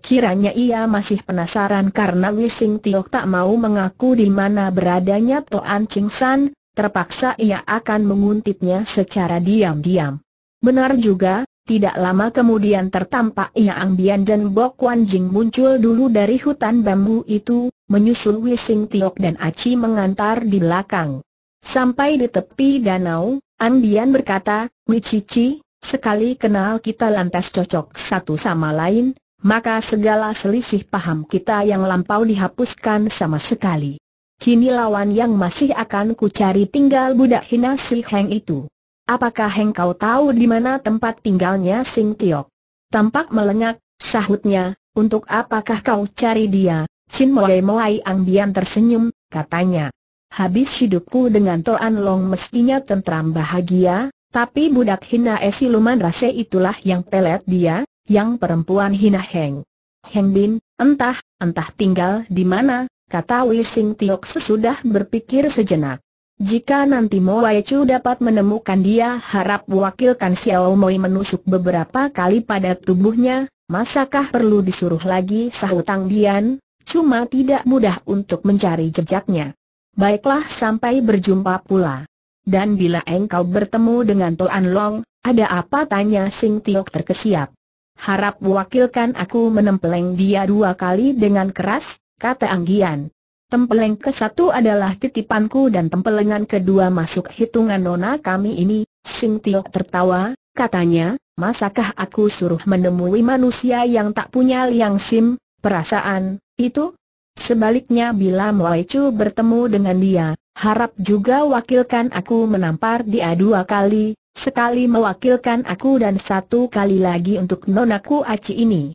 Kiranya ia masih penasaran karena Wising Tiok tak mau mengaku di mana beradanya Toan Ching San, terpaksa ia akan menguntitnya secara diam-diam. Benar juga, tidak lama kemudian tertampak ia Bian dan Bok Wan Jing muncul dulu dari hutan bambu itu, menyusul Wising Tiok dan Aci mengantar di belakang. Sampai di tepi danau, Ang Bian berkata, Cici, sekali kenal kita lantas cocok satu sama lain, maka segala selisih paham kita yang lampau dihapuskan sama sekali. Kini lawan yang masih akan kucari tinggal budak hina si Heng itu. Apakah Heng kau tahu di mana tempat tinggalnya Sing Tiok? Tampak melengak, sahutnya, untuk apakah kau cari dia? Chin Moai mulai Bian tersenyum, katanya. Habis hidupku dengan Toan Long mestinya tentram bahagia, tapi budak hina esiluman rase itulah yang pelet dia, yang perempuan Hina Heng. Heng Bin, entah, entah tinggal di mana, kata Wising Tiok sesudah berpikir sejenak. Jika nanti Mo Wai Chu dapat menemukan dia harap wakilkan Xiao Moi menusuk beberapa kali pada tubuhnya, masakah perlu disuruh lagi sahut Tang Dian, cuma tidak mudah untuk mencari jejaknya. Baiklah sampai berjumpa pula. Dan bila engkau bertemu dengan Toan Long, ada apa tanya Sing Tiok terkesiap harap wakilkan aku menempeleng dia dua kali dengan keras, kata Anggian. Tempeleng ke satu adalah titipanku dan tempelengan kedua masuk hitungan nona kami ini, Sing Tio tertawa, katanya, masakah aku suruh menemui manusia yang tak punya liang sim, perasaan, itu? Sebaliknya bila Moe Chu bertemu dengan dia, harap juga wakilkan aku menampar dia dua kali, sekali mewakilkan aku dan satu kali lagi untuk nonaku Aci ini.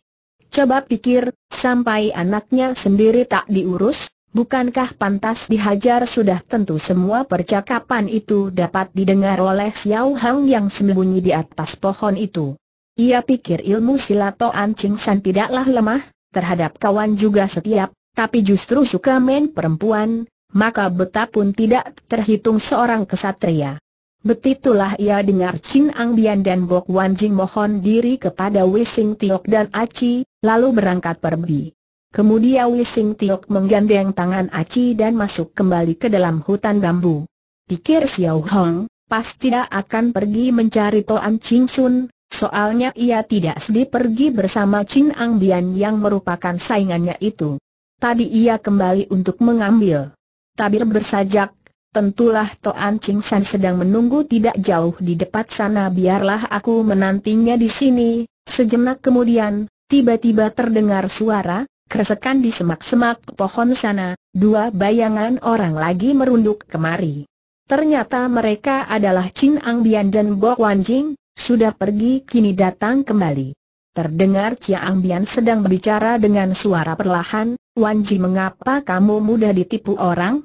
Coba pikir, sampai anaknya sendiri tak diurus, bukankah pantas dihajar sudah tentu semua percakapan itu dapat didengar oleh Xiao Hang yang sembunyi di atas pohon itu. Ia pikir ilmu silato Ancing San tidaklah lemah, terhadap kawan juga setiap, tapi justru suka main perempuan, maka betapun tidak terhitung seorang kesatria. Betitulah ia dengar Chin Ang Bian dan Bok Wan Jing mohon diri kepada Wising Tiok dan Aci, lalu berangkat pergi. Kemudian Wising Tiok menggandeng tangan Aci dan masuk kembali ke dalam hutan bambu. Pikir Xiao Hong, pasti tidak akan pergi mencari Toan Ching Sun, soalnya ia tidak sedih pergi bersama Chin Ang Bian yang merupakan saingannya itu. Tadi ia kembali untuk mengambil tabir bersajak, tentulah Toan Ching San sedang menunggu tidak jauh di depan sana biarlah aku menantinya di sini. Sejenak kemudian, tiba-tiba terdengar suara, keresekan di semak-semak pohon sana, dua bayangan orang lagi merunduk kemari. Ternyata mereka adalah Chin Ang Bian dan Bo Wan Jing, sudah pergi kini datang kembali. Terdengar Chia Ang Bian sedang berbicara dengan suara perlahan, Wan Jing mengapa kamu mudah ditipu orang?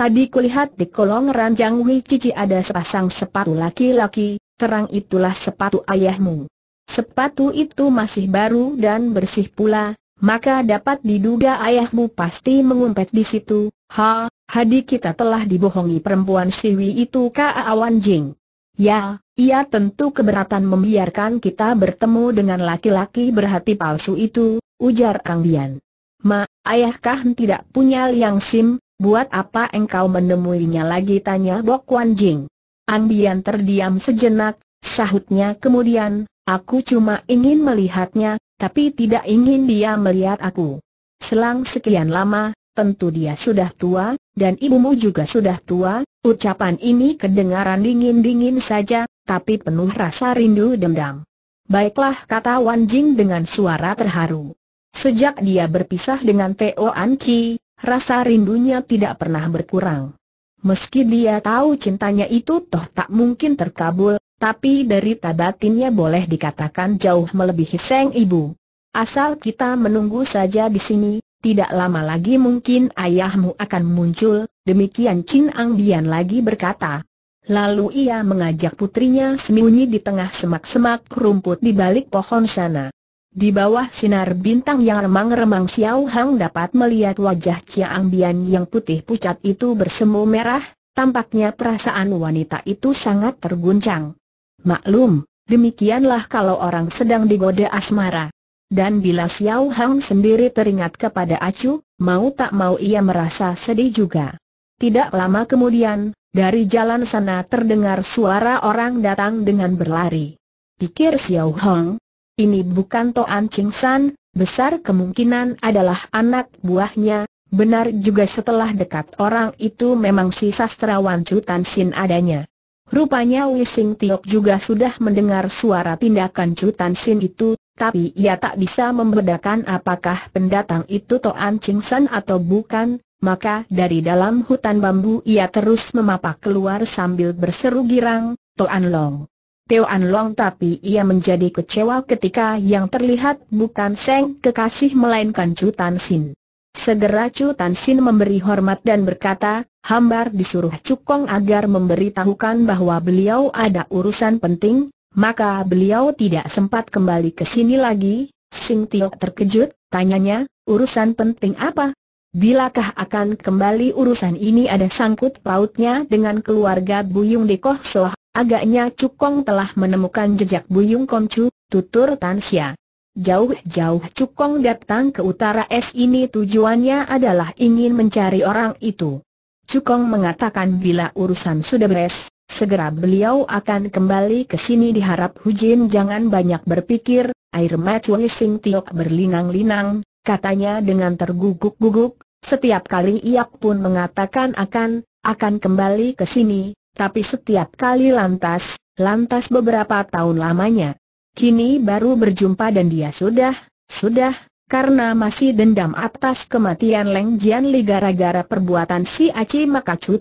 Tadi kulihat di kolong ranjang Wei Cici ada sepasang sepatu laki-laki, terang itulah sepatu ayahmu. Sepatu itu masih baru dan bersih pula, maka dapat diduga ayahmu pasti mengumpet di situ. Ha, hadi kita telah dibohongi perempuan siwi itu Kaawan Jing. Ya, ia tentu keberatan membiarkan kita bertemu dengan laki-laki berhati palsu itu, ujar Kang Dian. Ma, ayahkah tidak punya liang sim, Buat apa engkau menemuinya lagi tanya Bok Wan Jing. Bian terdiam sejenak, sahutnya kemudian, aku cuma ingin melihatnya, tapi tidak ingin dia melihat aku. Selang sekian lama, tentu dia sudah tua, dan ibumu juga sudah tua, ucapan ini kedengaran dingin-dingin saja, tapi penuh rasa rindu dendam. Baiklah kata Wan Jing dengan suara terharu. Sejak dia berpisah dengan Teo An Ki, rasa rindunya tidak pernah berkurang. Meski dia tahu cintanya itu toh tak mungkin terkabul, tapi dari tabatinnya boleh dikatakan jauh melebihi sang ibu. Asal kita menunggu saja di sini, tidak lama lagi mungkin ayahmu akan muncul, demikian Chin Ang Bian lagi berkata. Lalu ia mengajak putrinya sembunyi di tengah semak-semak rumput di balik pohon sana. Di bawah sinar bintang yang remang-remang Xiao Hang dapat melihat wajah Chiang Bian yang putih pucat itu bersemu merah, tampaknya perasaan wanita itu sangat terguncang. Maklum, demikianlah kalau orang sedang digoda asmara. Dan bila Xiao Hang sendiri teringat kepada Acu, mau tak mau ia merasa sedih juga. Tidak lama kemudian, dari jalan sana terdengar suara orang datang dengan berlari. Pikir Xiao Hang, ini bukan Toan Ching San, besar kemungkinan adalah anak buahnya, benar juga setelah dekat orang itu memang si sastrawan Tan Sin adanya. Rupanya Wising Tiok juga sudah mendengar suara tindakan Tan Sin itu, tapi ia tak bisa membedakan apakah pendatang itu Toan Ching San atau bukan, maka dari dalam hutan bambu ia terus memapak keluar sambil berseru girang, Toan Long. Teo An Long tapi ia menjadi kecewa ketika yang terlihat bukan Seng kekasih melainkan Chu Tan Sin. Segera Chu Tan Sin memberi hormat dan berkata, Hambar disuruh Cukong agar memberitahukan bahwa beliau ada urusan penting, maka beliau tidak sempat kembali ke sini lagi. Sing Tio terkejut, tanyanya, urusan penting apa? Bilakah akan kembali urusan ini ada sangkut pautnya dengan keluarga Buyung Dekoh Soh Agaknya Cukong telah menemukan jejak Buyung Koncu, tutur Tan Xia. Jauh-jauh Cukong datang ke utara es ini tujuannya adalah ingin mencari orang itu. Cukong mengatakan bila urusan sudah beres, Segera beliau akan kembali ke sini diharap Hujin jangan banyak berpikir, air mata Sing Tiok berlinang-linang, katanya dengan terguguk-guguk, setiap kali ia pun mengatakan akan, akan kembali ke sini, tapi setiap kali lantas, lantas beberapa tahun lamanya. Kini baru berjumpa dan dia sudah, sudah, karena masih dendam atas kematian Leng Jian Li gara-gara perbuatan si Aci maka Chu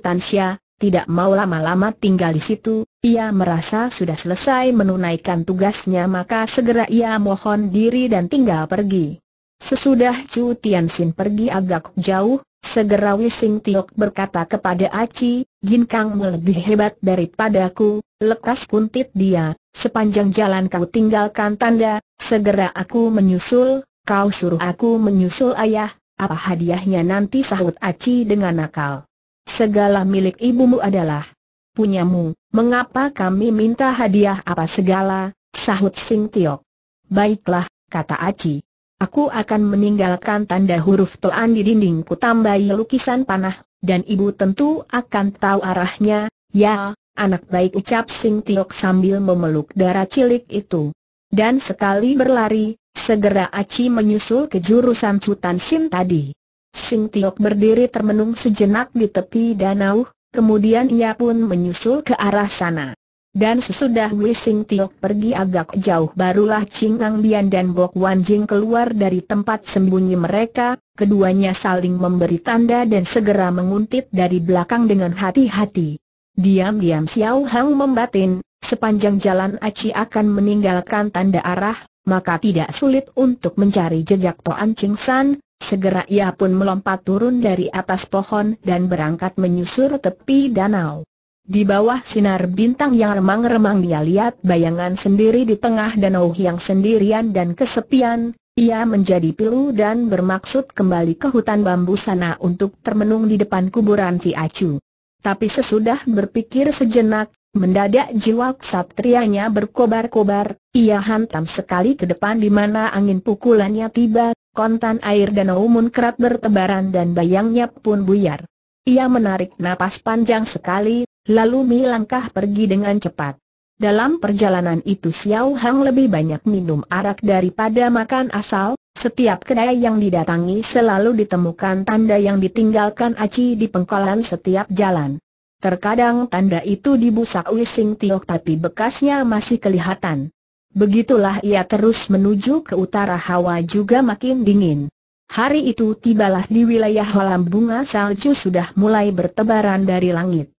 tidak mau lama-lama tinggal di situ, ia merasa sudah selesai menunaikan tugasnya maka segera ia mohon diri dan tinggal pergi. Sesudah Tian Xin pergi agak jauh, segera Wising Tiok berkata kepada Aci, Gin kang lebih hebat daripada daripadaku, lekas kuntit dia, sepanjang jalan kau tinggalkan tanda, segera aku menyusul, kau suruh aku menyusul ayah, apa hadiahnya nanti sahut Aci dengan nakal. Segala milik ibumu adalah punyamu, mengapa kami minta hadiah apa segala, sahut Sing Tiok. Baiklah, kata Aci. Aku akan meninggalkan tanda huruf Toan di dindingku tambahi lukisan panah dan ibu tentu akan tahu arahnya, ya, anak baik ucap Sing Tiok sambil memeluk darah cilik itu. Dan sekali berlari, segera Aci menyusul ke jurusan Cutan Sim tadi. Sing Tiok berdiri termenung sejenak di tepi danau, kemudian ia pun menyusul ke arah sana. Dan sesudah Wising Tiok pergi agak jauh barulah Ching Ang Bian dan Bok Wan Jing keluar dari tempat sembunyi mereka, keduanya saling memberi tanda dan segera menguntit dari belakang dengan hati-hati. Diam-diam Xiao Hang membatin, sepanjang jalan Aci akan meninggalkan tanda arah, maka tidak sulit untuk mencari jejak Toan Ching San, segera ia pun melompat turun dari atas pohon dan berangkat menyusur tepi danau. Di bawah sinar bintang yang remang-remang dia lihat bayangan sendiri di tengah danau yang sendirian dan kesepian, ia menjadi pilu dan bermaksud kembali ke hutan bambu sana untuk termenung di depan kuburan Ki Acu. Tapi sesudah berpikir sejenak, mendadak jiwa ksatrianya berkobar-kobar, ia hantam sekali ke depan di mana angin pukulannya tiba, kontan air danau munkrat bertebaran dan bayangnya pun buyar. Ia menarik napas panjang sekali, lalu melangkah pergi dengan cepat. Dalam perjalanan itu Xiao Hang lebih banyak minum arak daripada makan asal, setiap kedai yang didatangi selalu ditemukan tanda yang ditinggalkan aci di pengkolan setiap jalan. Terkadang tanda itu dibusak Wising tio, tapi bekasnya masih kelihatan. Begitulah ia terus menuju ke utara hawa juga makin dingin. Hari itu tibalah di wilayah halam Bunga salju sudah mulai bertebaran dari langit.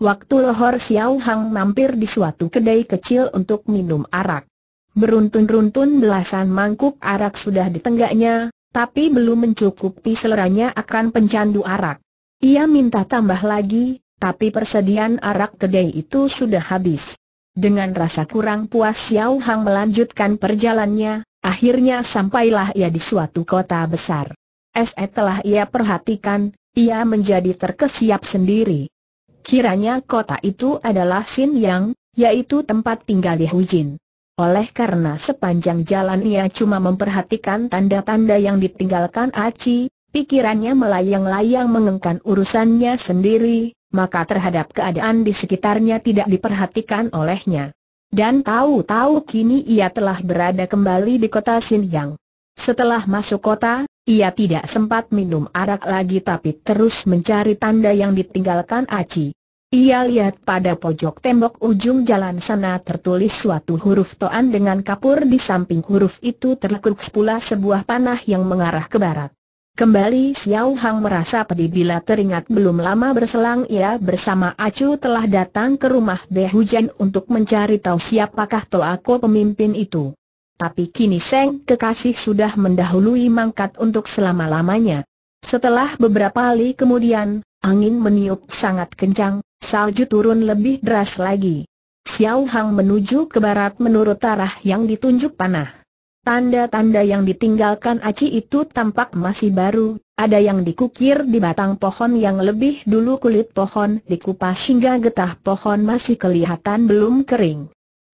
Waktu Lohor Xiao Hang mampir di suatu kedai kecil untuk minum arak. Beruntun-runtun belasan mangkuk arak sudah ditenggaknya, tapi belum mencukupi seleranya akan pencandu arak. Ia minta tambah lagi, tapi persediaan arak kedai itu sudah habis. Dengan rasa kurang puas Xiao Hang melanjutkan perjalannya, akhirnya sampailah ia di suatu kota besar. Setelah eh, ia perhatikan, ia menjadi terkesiap sendiri. Kiranya kota itu adalah Sin Yang, yaitu tempat tinggal Hu Jin. Oleh karena sepanjang jalan ia cuma memperhatikan tanda-tanda yang ditinggalkan Aci, pikirannya melayang-layang mengengkan urusannya sendiri, maka terhadap keadaan di sekitarnya tidak diperhatikan olehnya. Dan tahu-tahu kini ia telah berada kembali di kota Yang. Setelah masuk kota, ia tidak sempat minum arak lagi tapi terus mencari tanda yang ditinggalkan Aci. Ia lihat pada pojok tembok ujung jalan sana tertulis suatu huruf toan dengan kapur di samping huruf itu terlekuk pula sebuah panah yang mengarah ke barat. Kembali Xiao Hang merasa pedih bila teringat belum lama berselang ia bersama Acu telah datang ke rumah Deh Hujan untuk mencari tahu siapakah Toako pemimpin itu. Tapi kini Seng kekasih sudah mendahului mangkat untuk selama-lamanya. Setelah beberapa kali kemudian, Angin meniup sangat kencang, salju turun lebih deras lagi. Xiao Hang menuju ke barat menurut arah yang ditunjuk panah. Tanda-tanda yang ditinggalkan Aci itu tampak masih baru, ada yang dikukir di batang pohon yang lebih dulu kulit pohon dikupas hingga getah pohon masih kelihatan belum kering.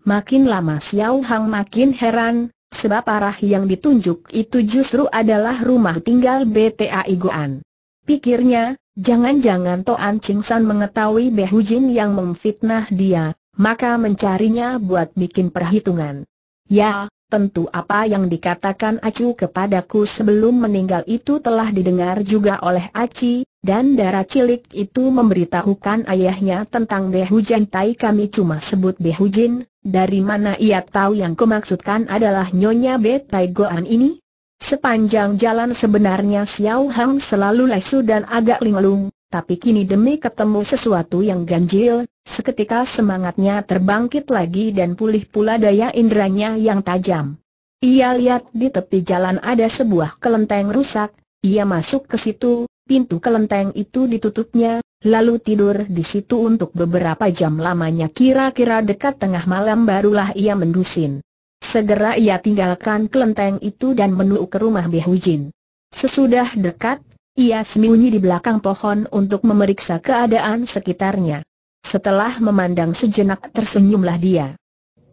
Makin lama Xiao Hang makin heran, sebab arah yang ditunjuk itu justru adalah rumah tinggal BTA Iguan. Pikirnya, jangan-jangan Toan Ching mengetahui Beh Jin yang memfitnah dia, maka mencarinya buat bikin perhitungan. Ya, tentu apa yang dikatakan Acu kepadaku sebelum meninggal itu telah didengar juga oleh Aci, dan darah cilik itu memberitahukan ayahnya tentang Beh Jin Tai kami cuma sebut Beh Jin, dari mana ia tahu yang kemaksudkan adalah Nyonya Betai Tai Goan ini? Sepanjang jalan sebenarnya Xiao Hang selalu lesu dan agak linglung, tapi kini demi ketemu sesuatu yang ganjil, seketika semangatnya terbangkit lagi dan pulih pula daya inderanya yang tajam. Ia lihat di tepi jalan ada sebuah kelenteng rusak, ia masuk ke situ, pintu kelenteng itu ditutupnya, lalu tidur di situ untuk beberapa jam lamanya kira-kira dekat tengah malam barulah ia mendusin. Segera ia tinggalkan kelenteng itu dan menuju ke rumah Behujin. Sesudah dekat, ia sembunyi di belakang pohon untuk memeriksa keadaan sekitarnya. Setelah memandang sejenak tersenyumlah dia.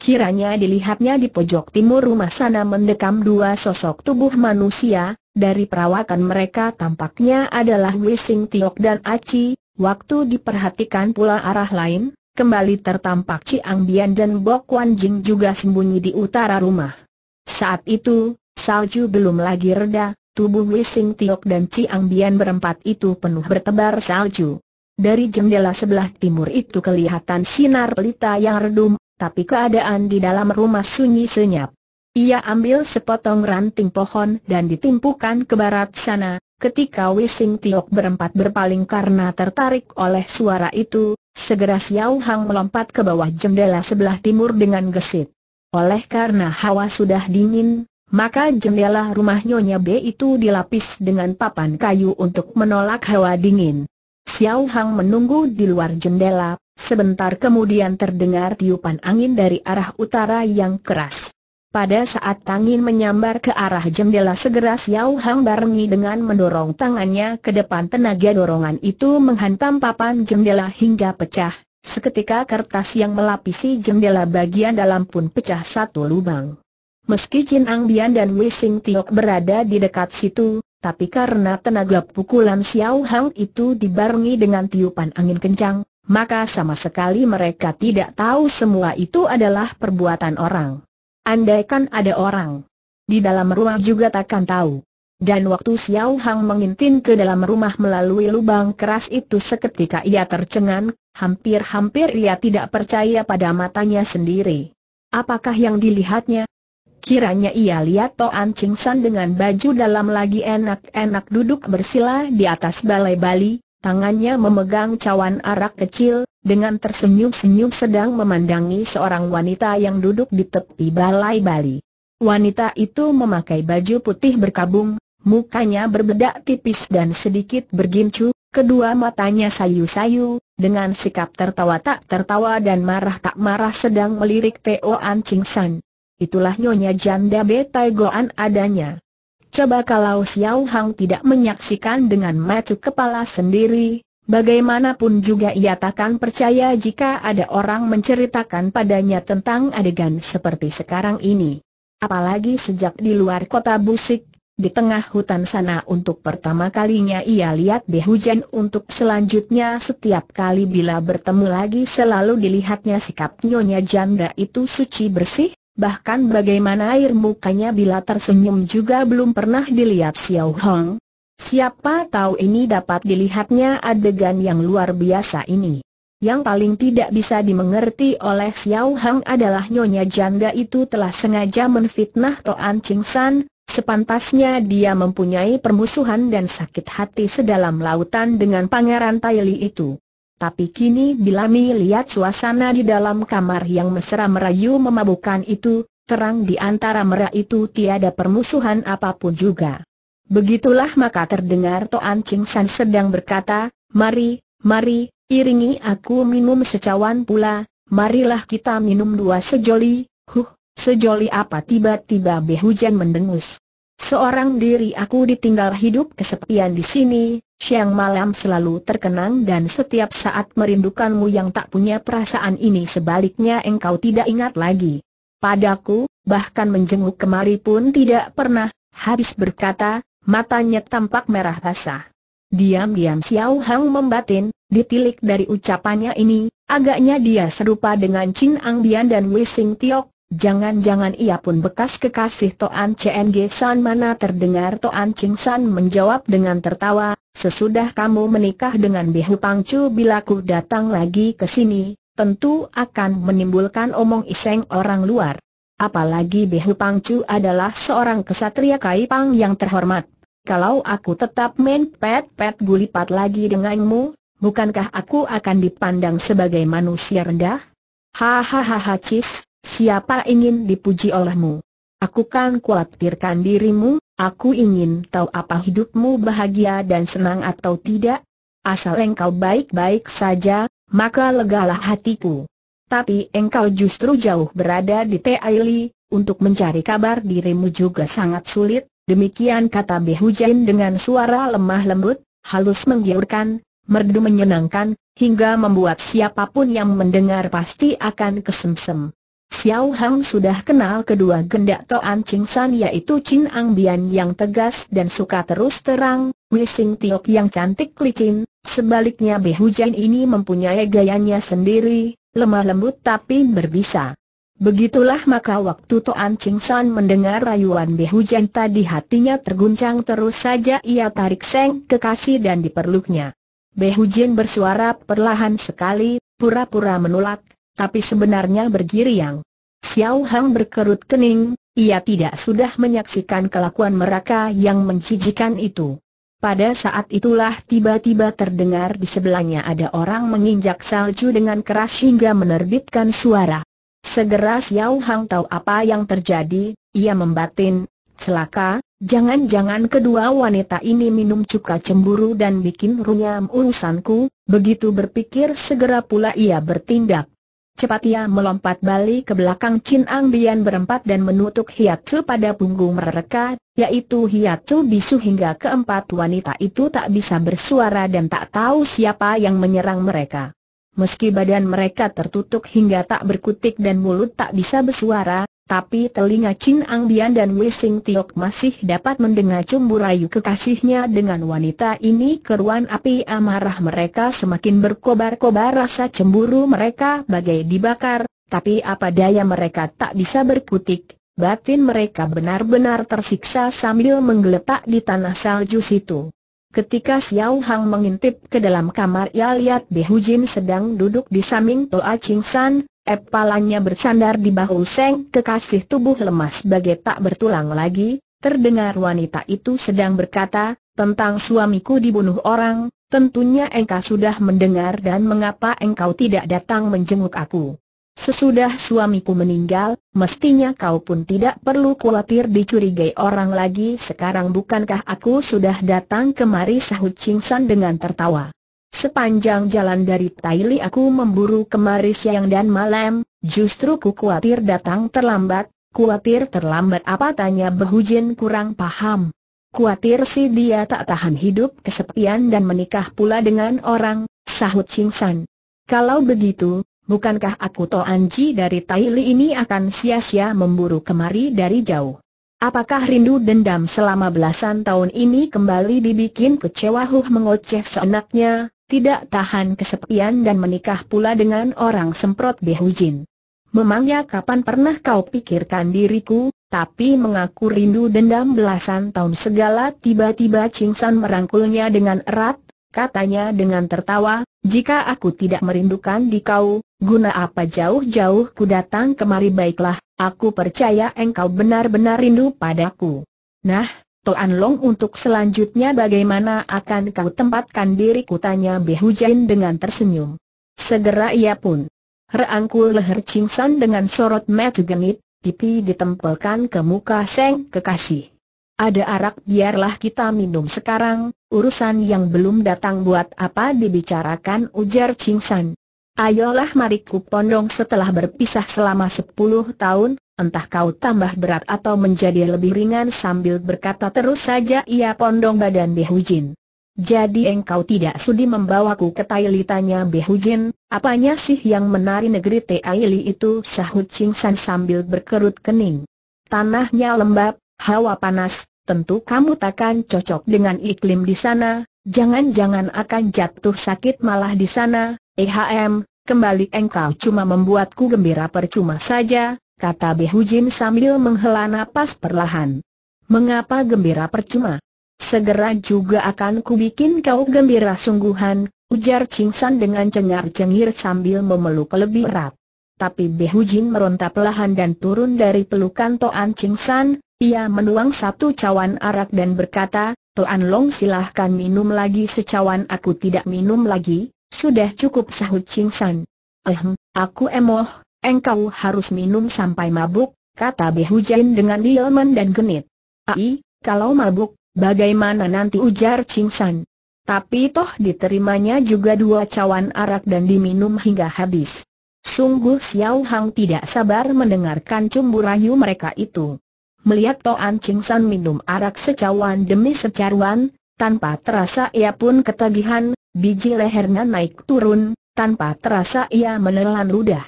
Kiranya dilihatnya di pojok timur rumah sana mendekam dua sosok tubuh manusia, dari perawakan mereka tampaknya adalah Wising Tiok dan Aci, waktu diperhatikan pula arah lain, kembali tertampak Ciang Bian dan Bok Wan Jing juga sembunyi di utara rumah. Saat itu, salju belum lagi reda, tubuh Wising Tiok dan Ciang Bian berempat itu penuh bertebar salju. Dari jendela sebelah timur itu kelihatan sinar pelita yang redup, tapi keadaan di dalam rumah sunyi senyap. Ia ambil sepotong ranting pohon dan ditimpukan ke barat sana, ketika Wising Tiok berempat berpaling karena tertarik oleh suara itu, Segera Xiao Hang melompat ke bawah jendela sebelah timur dengan gesit. Oleh karena hawa sudah dingin, maka jendela rumah Nyonya B itu dilapis dengan papan kayu untuk menolak hawa dingin. Xiao Hang menunggu di luar jendela, sebentar kemudian terdengar tiupan angin dari arah utara yang keras. Pada saat tangin menyambar ke arah jendela segera Xiao Hang barengi dengan mendorong tangannya ke depan tenaga dorongan itu menghantam papan jendela hingga pecah. Seketika kertas yang melapisi jendela bagian dalam pun pecah satu lubang. Meski Jin Ang Bian dan Wei Sing Tiok berada di dekat situ, tapi karena tenaga pukulan Xiao Hang itu dibarengi dengan tiupan angin kencang, maka sama sekali mereka tidak tahu semua itu adalah perbuatan orang. Andaikan ada orang di dalam rumah juga takkan tahu. Dan waktu Xiao Hang mengintin ke dalam rumah melalui lubang keras itu seketika ia tercengang, hampir-hampir ia tidak percaya pada matanya sendiri. Apakah yang dilihatnya? Kiranya ia lihat Toan Ching San dengan baju dalam lagi enak-enak duduk bersila di atas balai Bali, Tangannya memegang cawan arak kecil, dengan tersenyum-senyum sedang memandangi seorang wanita yang duduk di tepi balai Bali. Wanita itu memakai baju putih berkabung, mukanya berbedak tipis dan sedikit bergincu, kedua matanya sayu-sayu, dengan sikap tertawa tak tertawa dan marah tak marah sedang melirik Po An Ching San. Itulah Nyonya Janda Betai Goan adanya. Coba kalau Xiao Hang tidak menyaksikan dengan mata kepala sendiri, bagaimanapun juga ia takkan percaya jika ada orang menceritakan padanya tentang adegan seperti sekarang ini. Apalagi sejak di luar kota Busik, di tengah hutan sana untuk pertama kalinya ia lihat di hujan untuk selanjutnya setiap kali bila bertemu lagi selalu dilihatnya sikap nyonya janda itu suci bersih, bahkan bagaimana air mukanya bila tersenyum juga belum pernah dilihat Xiao Hong. Siapa tahu ini dapat dilihatnya adegan yang luar biasa ini. Yang paling tidak bisa dimengerti oleh Xiao Hong adalah nyonya janda itu telah sengaja menfitnah Toan Ching San, sepantasnya dia mempunyai permusuhan dan sakit hati sedalam lautan dengan pangeran Tai Li itu. Tapi kini bila melihat suasana di dalam kamar yang mesra merayu memabukkan itu, terang di antara mereka itu tiada permusuhan apapun juga. Begitulah maka terdengar Toan Ching San sedang berkata, Mari, mari, iringi aku minum secawan pula, marilah kita minum dua sejoli, huh, sejoli apa tiba-tiba behujan mendengus. Seorang diri aku ditinggal hidup kesepian di sini, siang malam selalu terkenang dan setiap saat merindukanmu yang tak punya perasaan ini sebaliknya engkau tidak ingat lagi. Padaku, bahkan menjenguk kemari pun tidak pernah, habis berkata, matanya tampak merah basah. Diam-diam Xiao Hang membatin, ditilik dari ucapannya ini, agaknya dia serupa dengan Chin Ang Bian dan Wei Sing Tiok, Jangan-jangan ia pun bekas kekasih Toan CNG San mana terdengar Toan Ching San menjawab dengan tertawa, sesudah kamu menikah dengan Bihu Pangcu bila ku datang lagi ke sini, tentu akan menimbulkan omong iseng orang luar. Apalagi Bihu Pangcu adalah seorang kesatria Kaipang yang terhormat. Kalau aku tetap main pet-pet gulipat lagi denganmu, bukankah aku akan dipandang sebagai manusia rendah? Hahaha cis, Siapa ingin dipuji olehmu? Aku kan khawatirkan dirimu, aku ingin tahu apa hidupmu bahagia dan senang atau tidak. Asal engkau baik-baik saja, maka legalah hatiku. Tapi engkau justru jauh berada di Taili, untuk mencari kabar dirimu juga sangat sulit, demikian kata Behujain dengan suara lemah lembut, halus menggiurkan, merdu menyenangkan, hingga membuat siapapun yang mendengar pasti akan kesemsem. Xiao Hang sudah kenal kedua gendak Toan Ching San yaitu Chin Ang Bian yang tegas dan suka terus terang, Sing Tiok yang cantik licin, sebaliknya Be Hujan ini mempunyai gayanya sendiri, lemah lembut tapi berbisa. Begitulah maka waktu Toan Ching San mendengar rayuan Be Hujan tadi hatinya terguncang terus saja ia tarik seng kekasih dan diperluknya. Be Hujan bersuara perlahan sekali, pura-pura menolak, tapi sebenarnya bergiriang. Xiao Hang berkerut kening, ia tidak sudah menyaksikan kelakuan mereka yang menjijikan itu. Pada saat itulah tiba-tiba terdengar di sebelahnya ada orang menginjak salju dengan keras hingga menerbitkan suara. Segera Xiao Hang tahu apa yang terjadi, ia membatin, celaka, jangan-jangan kedua wanita ini minum cuka cemburu dan bikin runyam urusanku, begitu berpikir segera pula ia bertindak. Cepat ia melompat balik ke belakang Chin Ang Bian berempat dan menutup hiatu pada punggung mereka, yaitu hiatu bisu hingga keempat wanita itu tak bisa bersuara dan tak tahu siapa yang menyerang mereka. Meski badan mereka tertutup hingga tak berkutik dan mulut tak bisa bersuara, tapi telinga Chin Ang Bian dan Wising Tiok masih dapat mendengar cumbu kekasihnya dengan wanita ini keruan api amarah mereka semakin berkobar-kobar rasa cemburu mereka bagai dibakar, tapi apa daya mereka tak bisa berkutik, batin mereka benar-benar tersiksa sambil menggeletak di tanah salju situ. Ketika Xiao Hang mengintip ke dalam kamar ia lihat Hu Jin sedang duduk di samping Toa Ching San, Epalanya bersandar di bahu Seng kekasih tubuh lemas bagai tak bertulang lagi, terdengar wanita itu sedang berkata, tentang suamiku dibunuh orang, tentunya engkau sudah mendengar dan mengapa engkau tidak datang menjenguk aku. Sesudah suamiku meninggal, mestinya kau pun tidak perlu khawatir dicurigai orang lagi sekarang bukankah aku sudah datang kemari sahut Ching dengan tertawa. Sepanjang jalan dari Taili aku memburu kemari siang dan malam, justru ku khawatir datang terlambat, khawatir terlambat apa tanya Behujin kurang paham. Kuatir si dia tak tahan hidup kesepian dan menikah pula dengan orang, sahut Singsan. Kalau begitu, bukankah aku to anji dari Taili ini akan sia-sia memburu kemari dari jauh? Apakah rindu dendam selama belasan tahun ini kembali dibikin kecewa Huh mengoceh seenaknya, tidak tahan kesepian dan menikah pula dengan orang semprot Behujin. Memangnya kapan pernah kau pikirkan diriku, tapi mengaku rindu dendam belasan tahun segala tiba-tiba cingsan merangkulnya dengan erat, katanya dengan tertawa, jika aku tidak merindukan di kau, guna apa jauh-jauh ku datang kemari baiklah, aku percaya engkau benar-benar rindu padaku. Nah, Toan Long untuk selanjutnya bagaimana akan kau tempatkan diriku tanya Hujan dengan tersenyum. Segera ia pun Rangkul leher Ching San dengan sorot mata genit, pipi ditempelkan ke muka Seng kekasih. Ada arak biarlah kita minum sekarang, urusan yang belum datang buat apa dibicarakan ujar Ching San. Ayolah mari ku pondong setelah berpisah selama 10 tahun, entah kau tambah berat atau menjadi lebih ringan sambil berkata terus saja ia pondong badan Behujin. Jadi engkau tidak sudi membawaku ke Taili tanya Behujin, apanya sih yang menari negeri Taili itu sahut Ching San sambil berkerut kening. Tanahnya lembab, hawa panas, tentu kamu takkan cocok dengan iklim di sana, jangan-jangan akan jatuh sakit malah di sana, ehm, kembali engkau cuma membuatku gembira percuma saja, kata Jin sambil menghela napas perlahan. Mengapa gembira percuma? Segera juga akan kubikin kau gembira sungguhan, ujar Cingsan dengan cengar-cengir sambil memeluk lebih erat. Tapi Jin meronta perlahan dan turun dari pelukan Toan Cingsan, ia menuang satu cawan arak dan berkata, Tuan Long silahkan minum lagi secawan aku tidak minum lagi, sudah cukup sahut Cingsan. Ehm, aku emoh, engkau harus minum sampai mabuk, kata Behujain dengan dielman dan genit. Ai, kalau mabuk, bagaimana nanti ujar Cingsan? Tapi toh diterimanya juga dua cawan arak dan diminum hingga habis. Sungguh Xiao Hang tidak sabar mendengarkan cumbu rayu mereka itu. Melihat Toan Cingsan minum arak secawan demi secawan, tanpa terasa ia pun ketagihan, biji lehernya naik turun, tanpa terasa ia menelan ludah.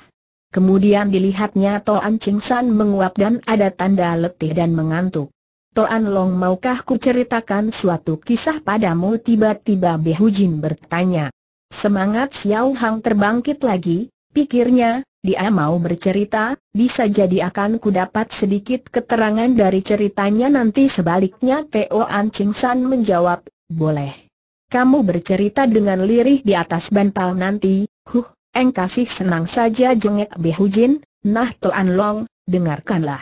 Kemudian dilihatnya Toan Cingsan menguap dan ada tanda letih dan mengantuk. Toan Long maukah ku ceritakan suatu kisah padamu tiba-tiba Behu Jin bertanya. Semangat Xiao Hang terbangkit lagi, pikirnya, dia mau bercerita, bisa jadi akan ku dapat sedikit keterangan dari ceritanya nanti sebaliknya Toan Cingsan menjawab, boleh. Kamu bercerita dengan lirih di atas bantal nanti, huh. Eng kasih senang saja jengek Behujin, nah tuan Long, dengarkanlah.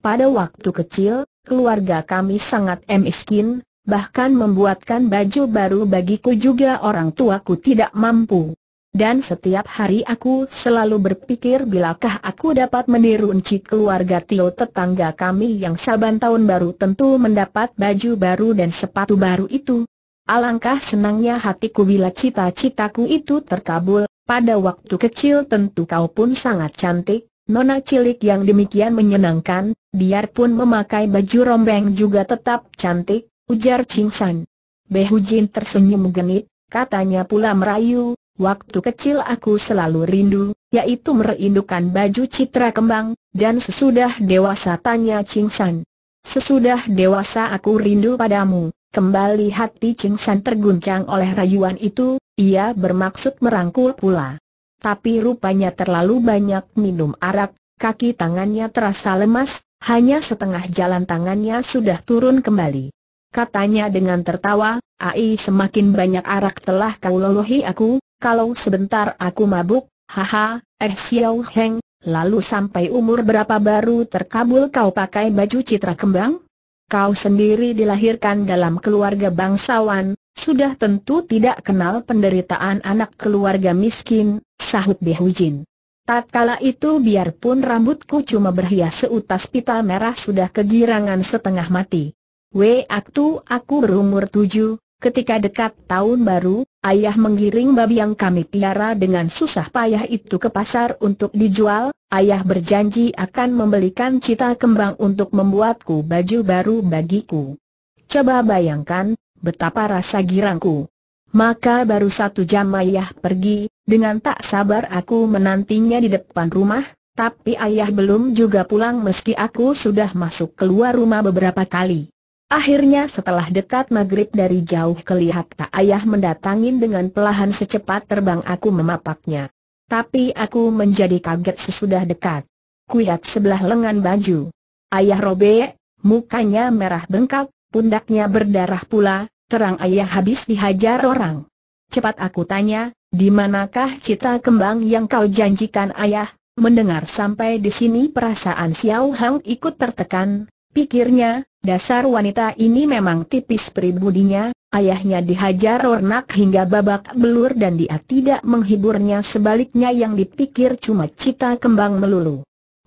Pada waktu kecil, keluarga kami sangat miskin, bahkan membuatkan baju baru bagiku juga orang tuaku tidak mampu. Dan setiap hari aku selalu berpikir bilakah aku dapat meniru encik keluarga Tio tetangga kami yang saban tahun baru tentu mendapat baju baru dan sepatu baru itu. Alangkah senangnya hatiku bila cita-citaku itu terkabul, pada waktu kecil tentu kau pun sangat cantik, nona cilik yang demikian menyenangkan, biarpun memakai baju rombeng juga tetap cantik, ujar Ching San. Behujin tersenyum genit, katanya pula merayu, waktu kecil aku selalu rindu, yaitu merindukan baju citra kembang, dan sesudah dewasa tanya Ching San. Sesudah dewasa aku rindu padamu, kembali hati Ching San terguncang oleh rayuan itu, ia bermaksud merangkul pula. Tapi rupanya terlalu banyak minum arak, kaki tangannya terasa lemas, hanya setengah jalan tangannya sudah turun kembali. Katanya dengan tertawa, Ai semakin banyak arak telah kau lolohi aku, kalau sebentar aku mabuk, haha, eh Xiao Heng, lalu sampai umur berapa baru terkabul kau pakai baju citra kembang? Kau sendiri dilahirkan dalam keluarga bangsawan, sudah tentu tidak kenal penderitaan anak keluarga miskin, sahut Behujin. kala itu biarpun rambutku cuma berhias seutas pita merah sudah kegirangan setengah mati. Waktu aku berumur tujuh, ketika dekat tahun baru, ayah menggiring babi yang kami piara dengan susah payah itu ke pasar untuk dijual, ayah berjanji akan membelikan cita kembang untuk membuatku baju baru bagiku. Coba bayangkan, betapa rasa girangku. Maka baru satu jam ayah pergi, dengan tak sabar aku menantinya di depan rumah, tapi ayah belum juga pulang meski aku sudah masuk keluar rumah beberapa kali. Akhirnya setelah dekat maghrib dari jauh kelihatan tak ayah mendatangin dengan pelahan secepat terbang aku memapaknya. Tapi aku menjadi kaget sesudah dekat. Kuyat sebelah lengan baju. Ayah robek, mukanya merah bengkak, pundaknya berdarah pula, terang ayah habis dihajar orang. Cepat aku tanya, di manakah cita kembang yang kau janjikan ayah? Mendengar sampai di sini perasaan Xiao Hang ikut tertekan, pikirnya, dasar wanita ini memang tipis pribudinya, ayahnya dihajar ornak hingga babak belur dan dia tidak menghiburnya sebaliknya yang dipikir cuma cita kembang melulu.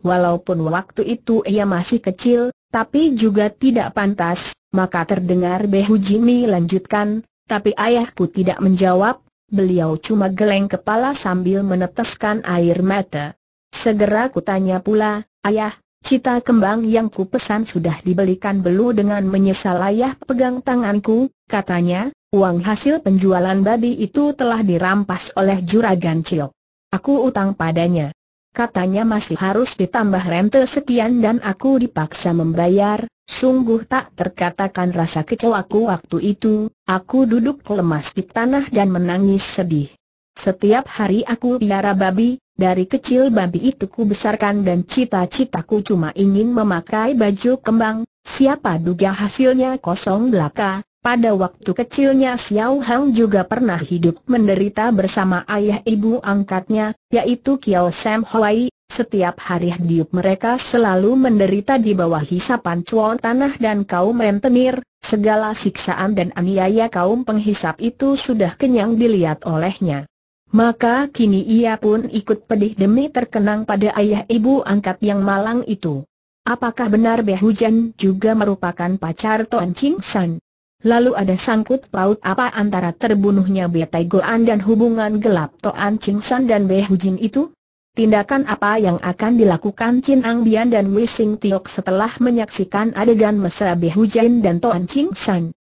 Walaupun waktu itu ia masih kecil, tapi juga tidak pantas, maka terdengar Behu Jimmy lanjutkan, tapi ayahku tidak menjawab, beliau cuma geleng kepala sambil meneteskan air mata. Segera kutanya pula, ayah, cita kembang yang kupesan sudah dibelikan belu dengan menyesal ayah pegang tanganku, katanya, uang hasil penjualan babi itu telah dirampas oleh juragan cilok. Aku utang padanya. Katanya masih harus ditambah rente sekian dan aku dipaksa membayar, Sungguh tak terkatakan rasa kecewaku waktu itu, aku duduk lemas di tanah dan menangis sedih. Setiap hari aku piara babi, dari kecil babi itu ku besarkan dan cita-citaku cuma ingin memakai baju kembang, siapa duga hasilnya kosong belaka. Pada waktu kecilnya Xiao Hang juga pernah hidup menderita bersama ayah ibu angkatnya, yaitu Kiao Sam setiap hari hidup mereka selalu menderita di bawah hisapan cuan tanah dan kaum rentenir, segala siksaan dan aniaya kaum penghisap itu sudah kenyang dilihat olehnya. Maka kini ia pun ikut pedih demi terkenang pada ayah ibu angkat yang malang itu. Apakah benar Beh Hujan juga merupakan pacar Tuan Ching San? Lalu ada sangkut paut apa antara terbunuhnya Beh Goan dan hubungan gelap Tuan Ching San dan Beh Hujan itu? Tindakan apa yang akan dilakukan Chin Ang Bian dan Wei Sing Tiok setelah menyaksikan adegan mesra Hu Jin dan Toan Ching San?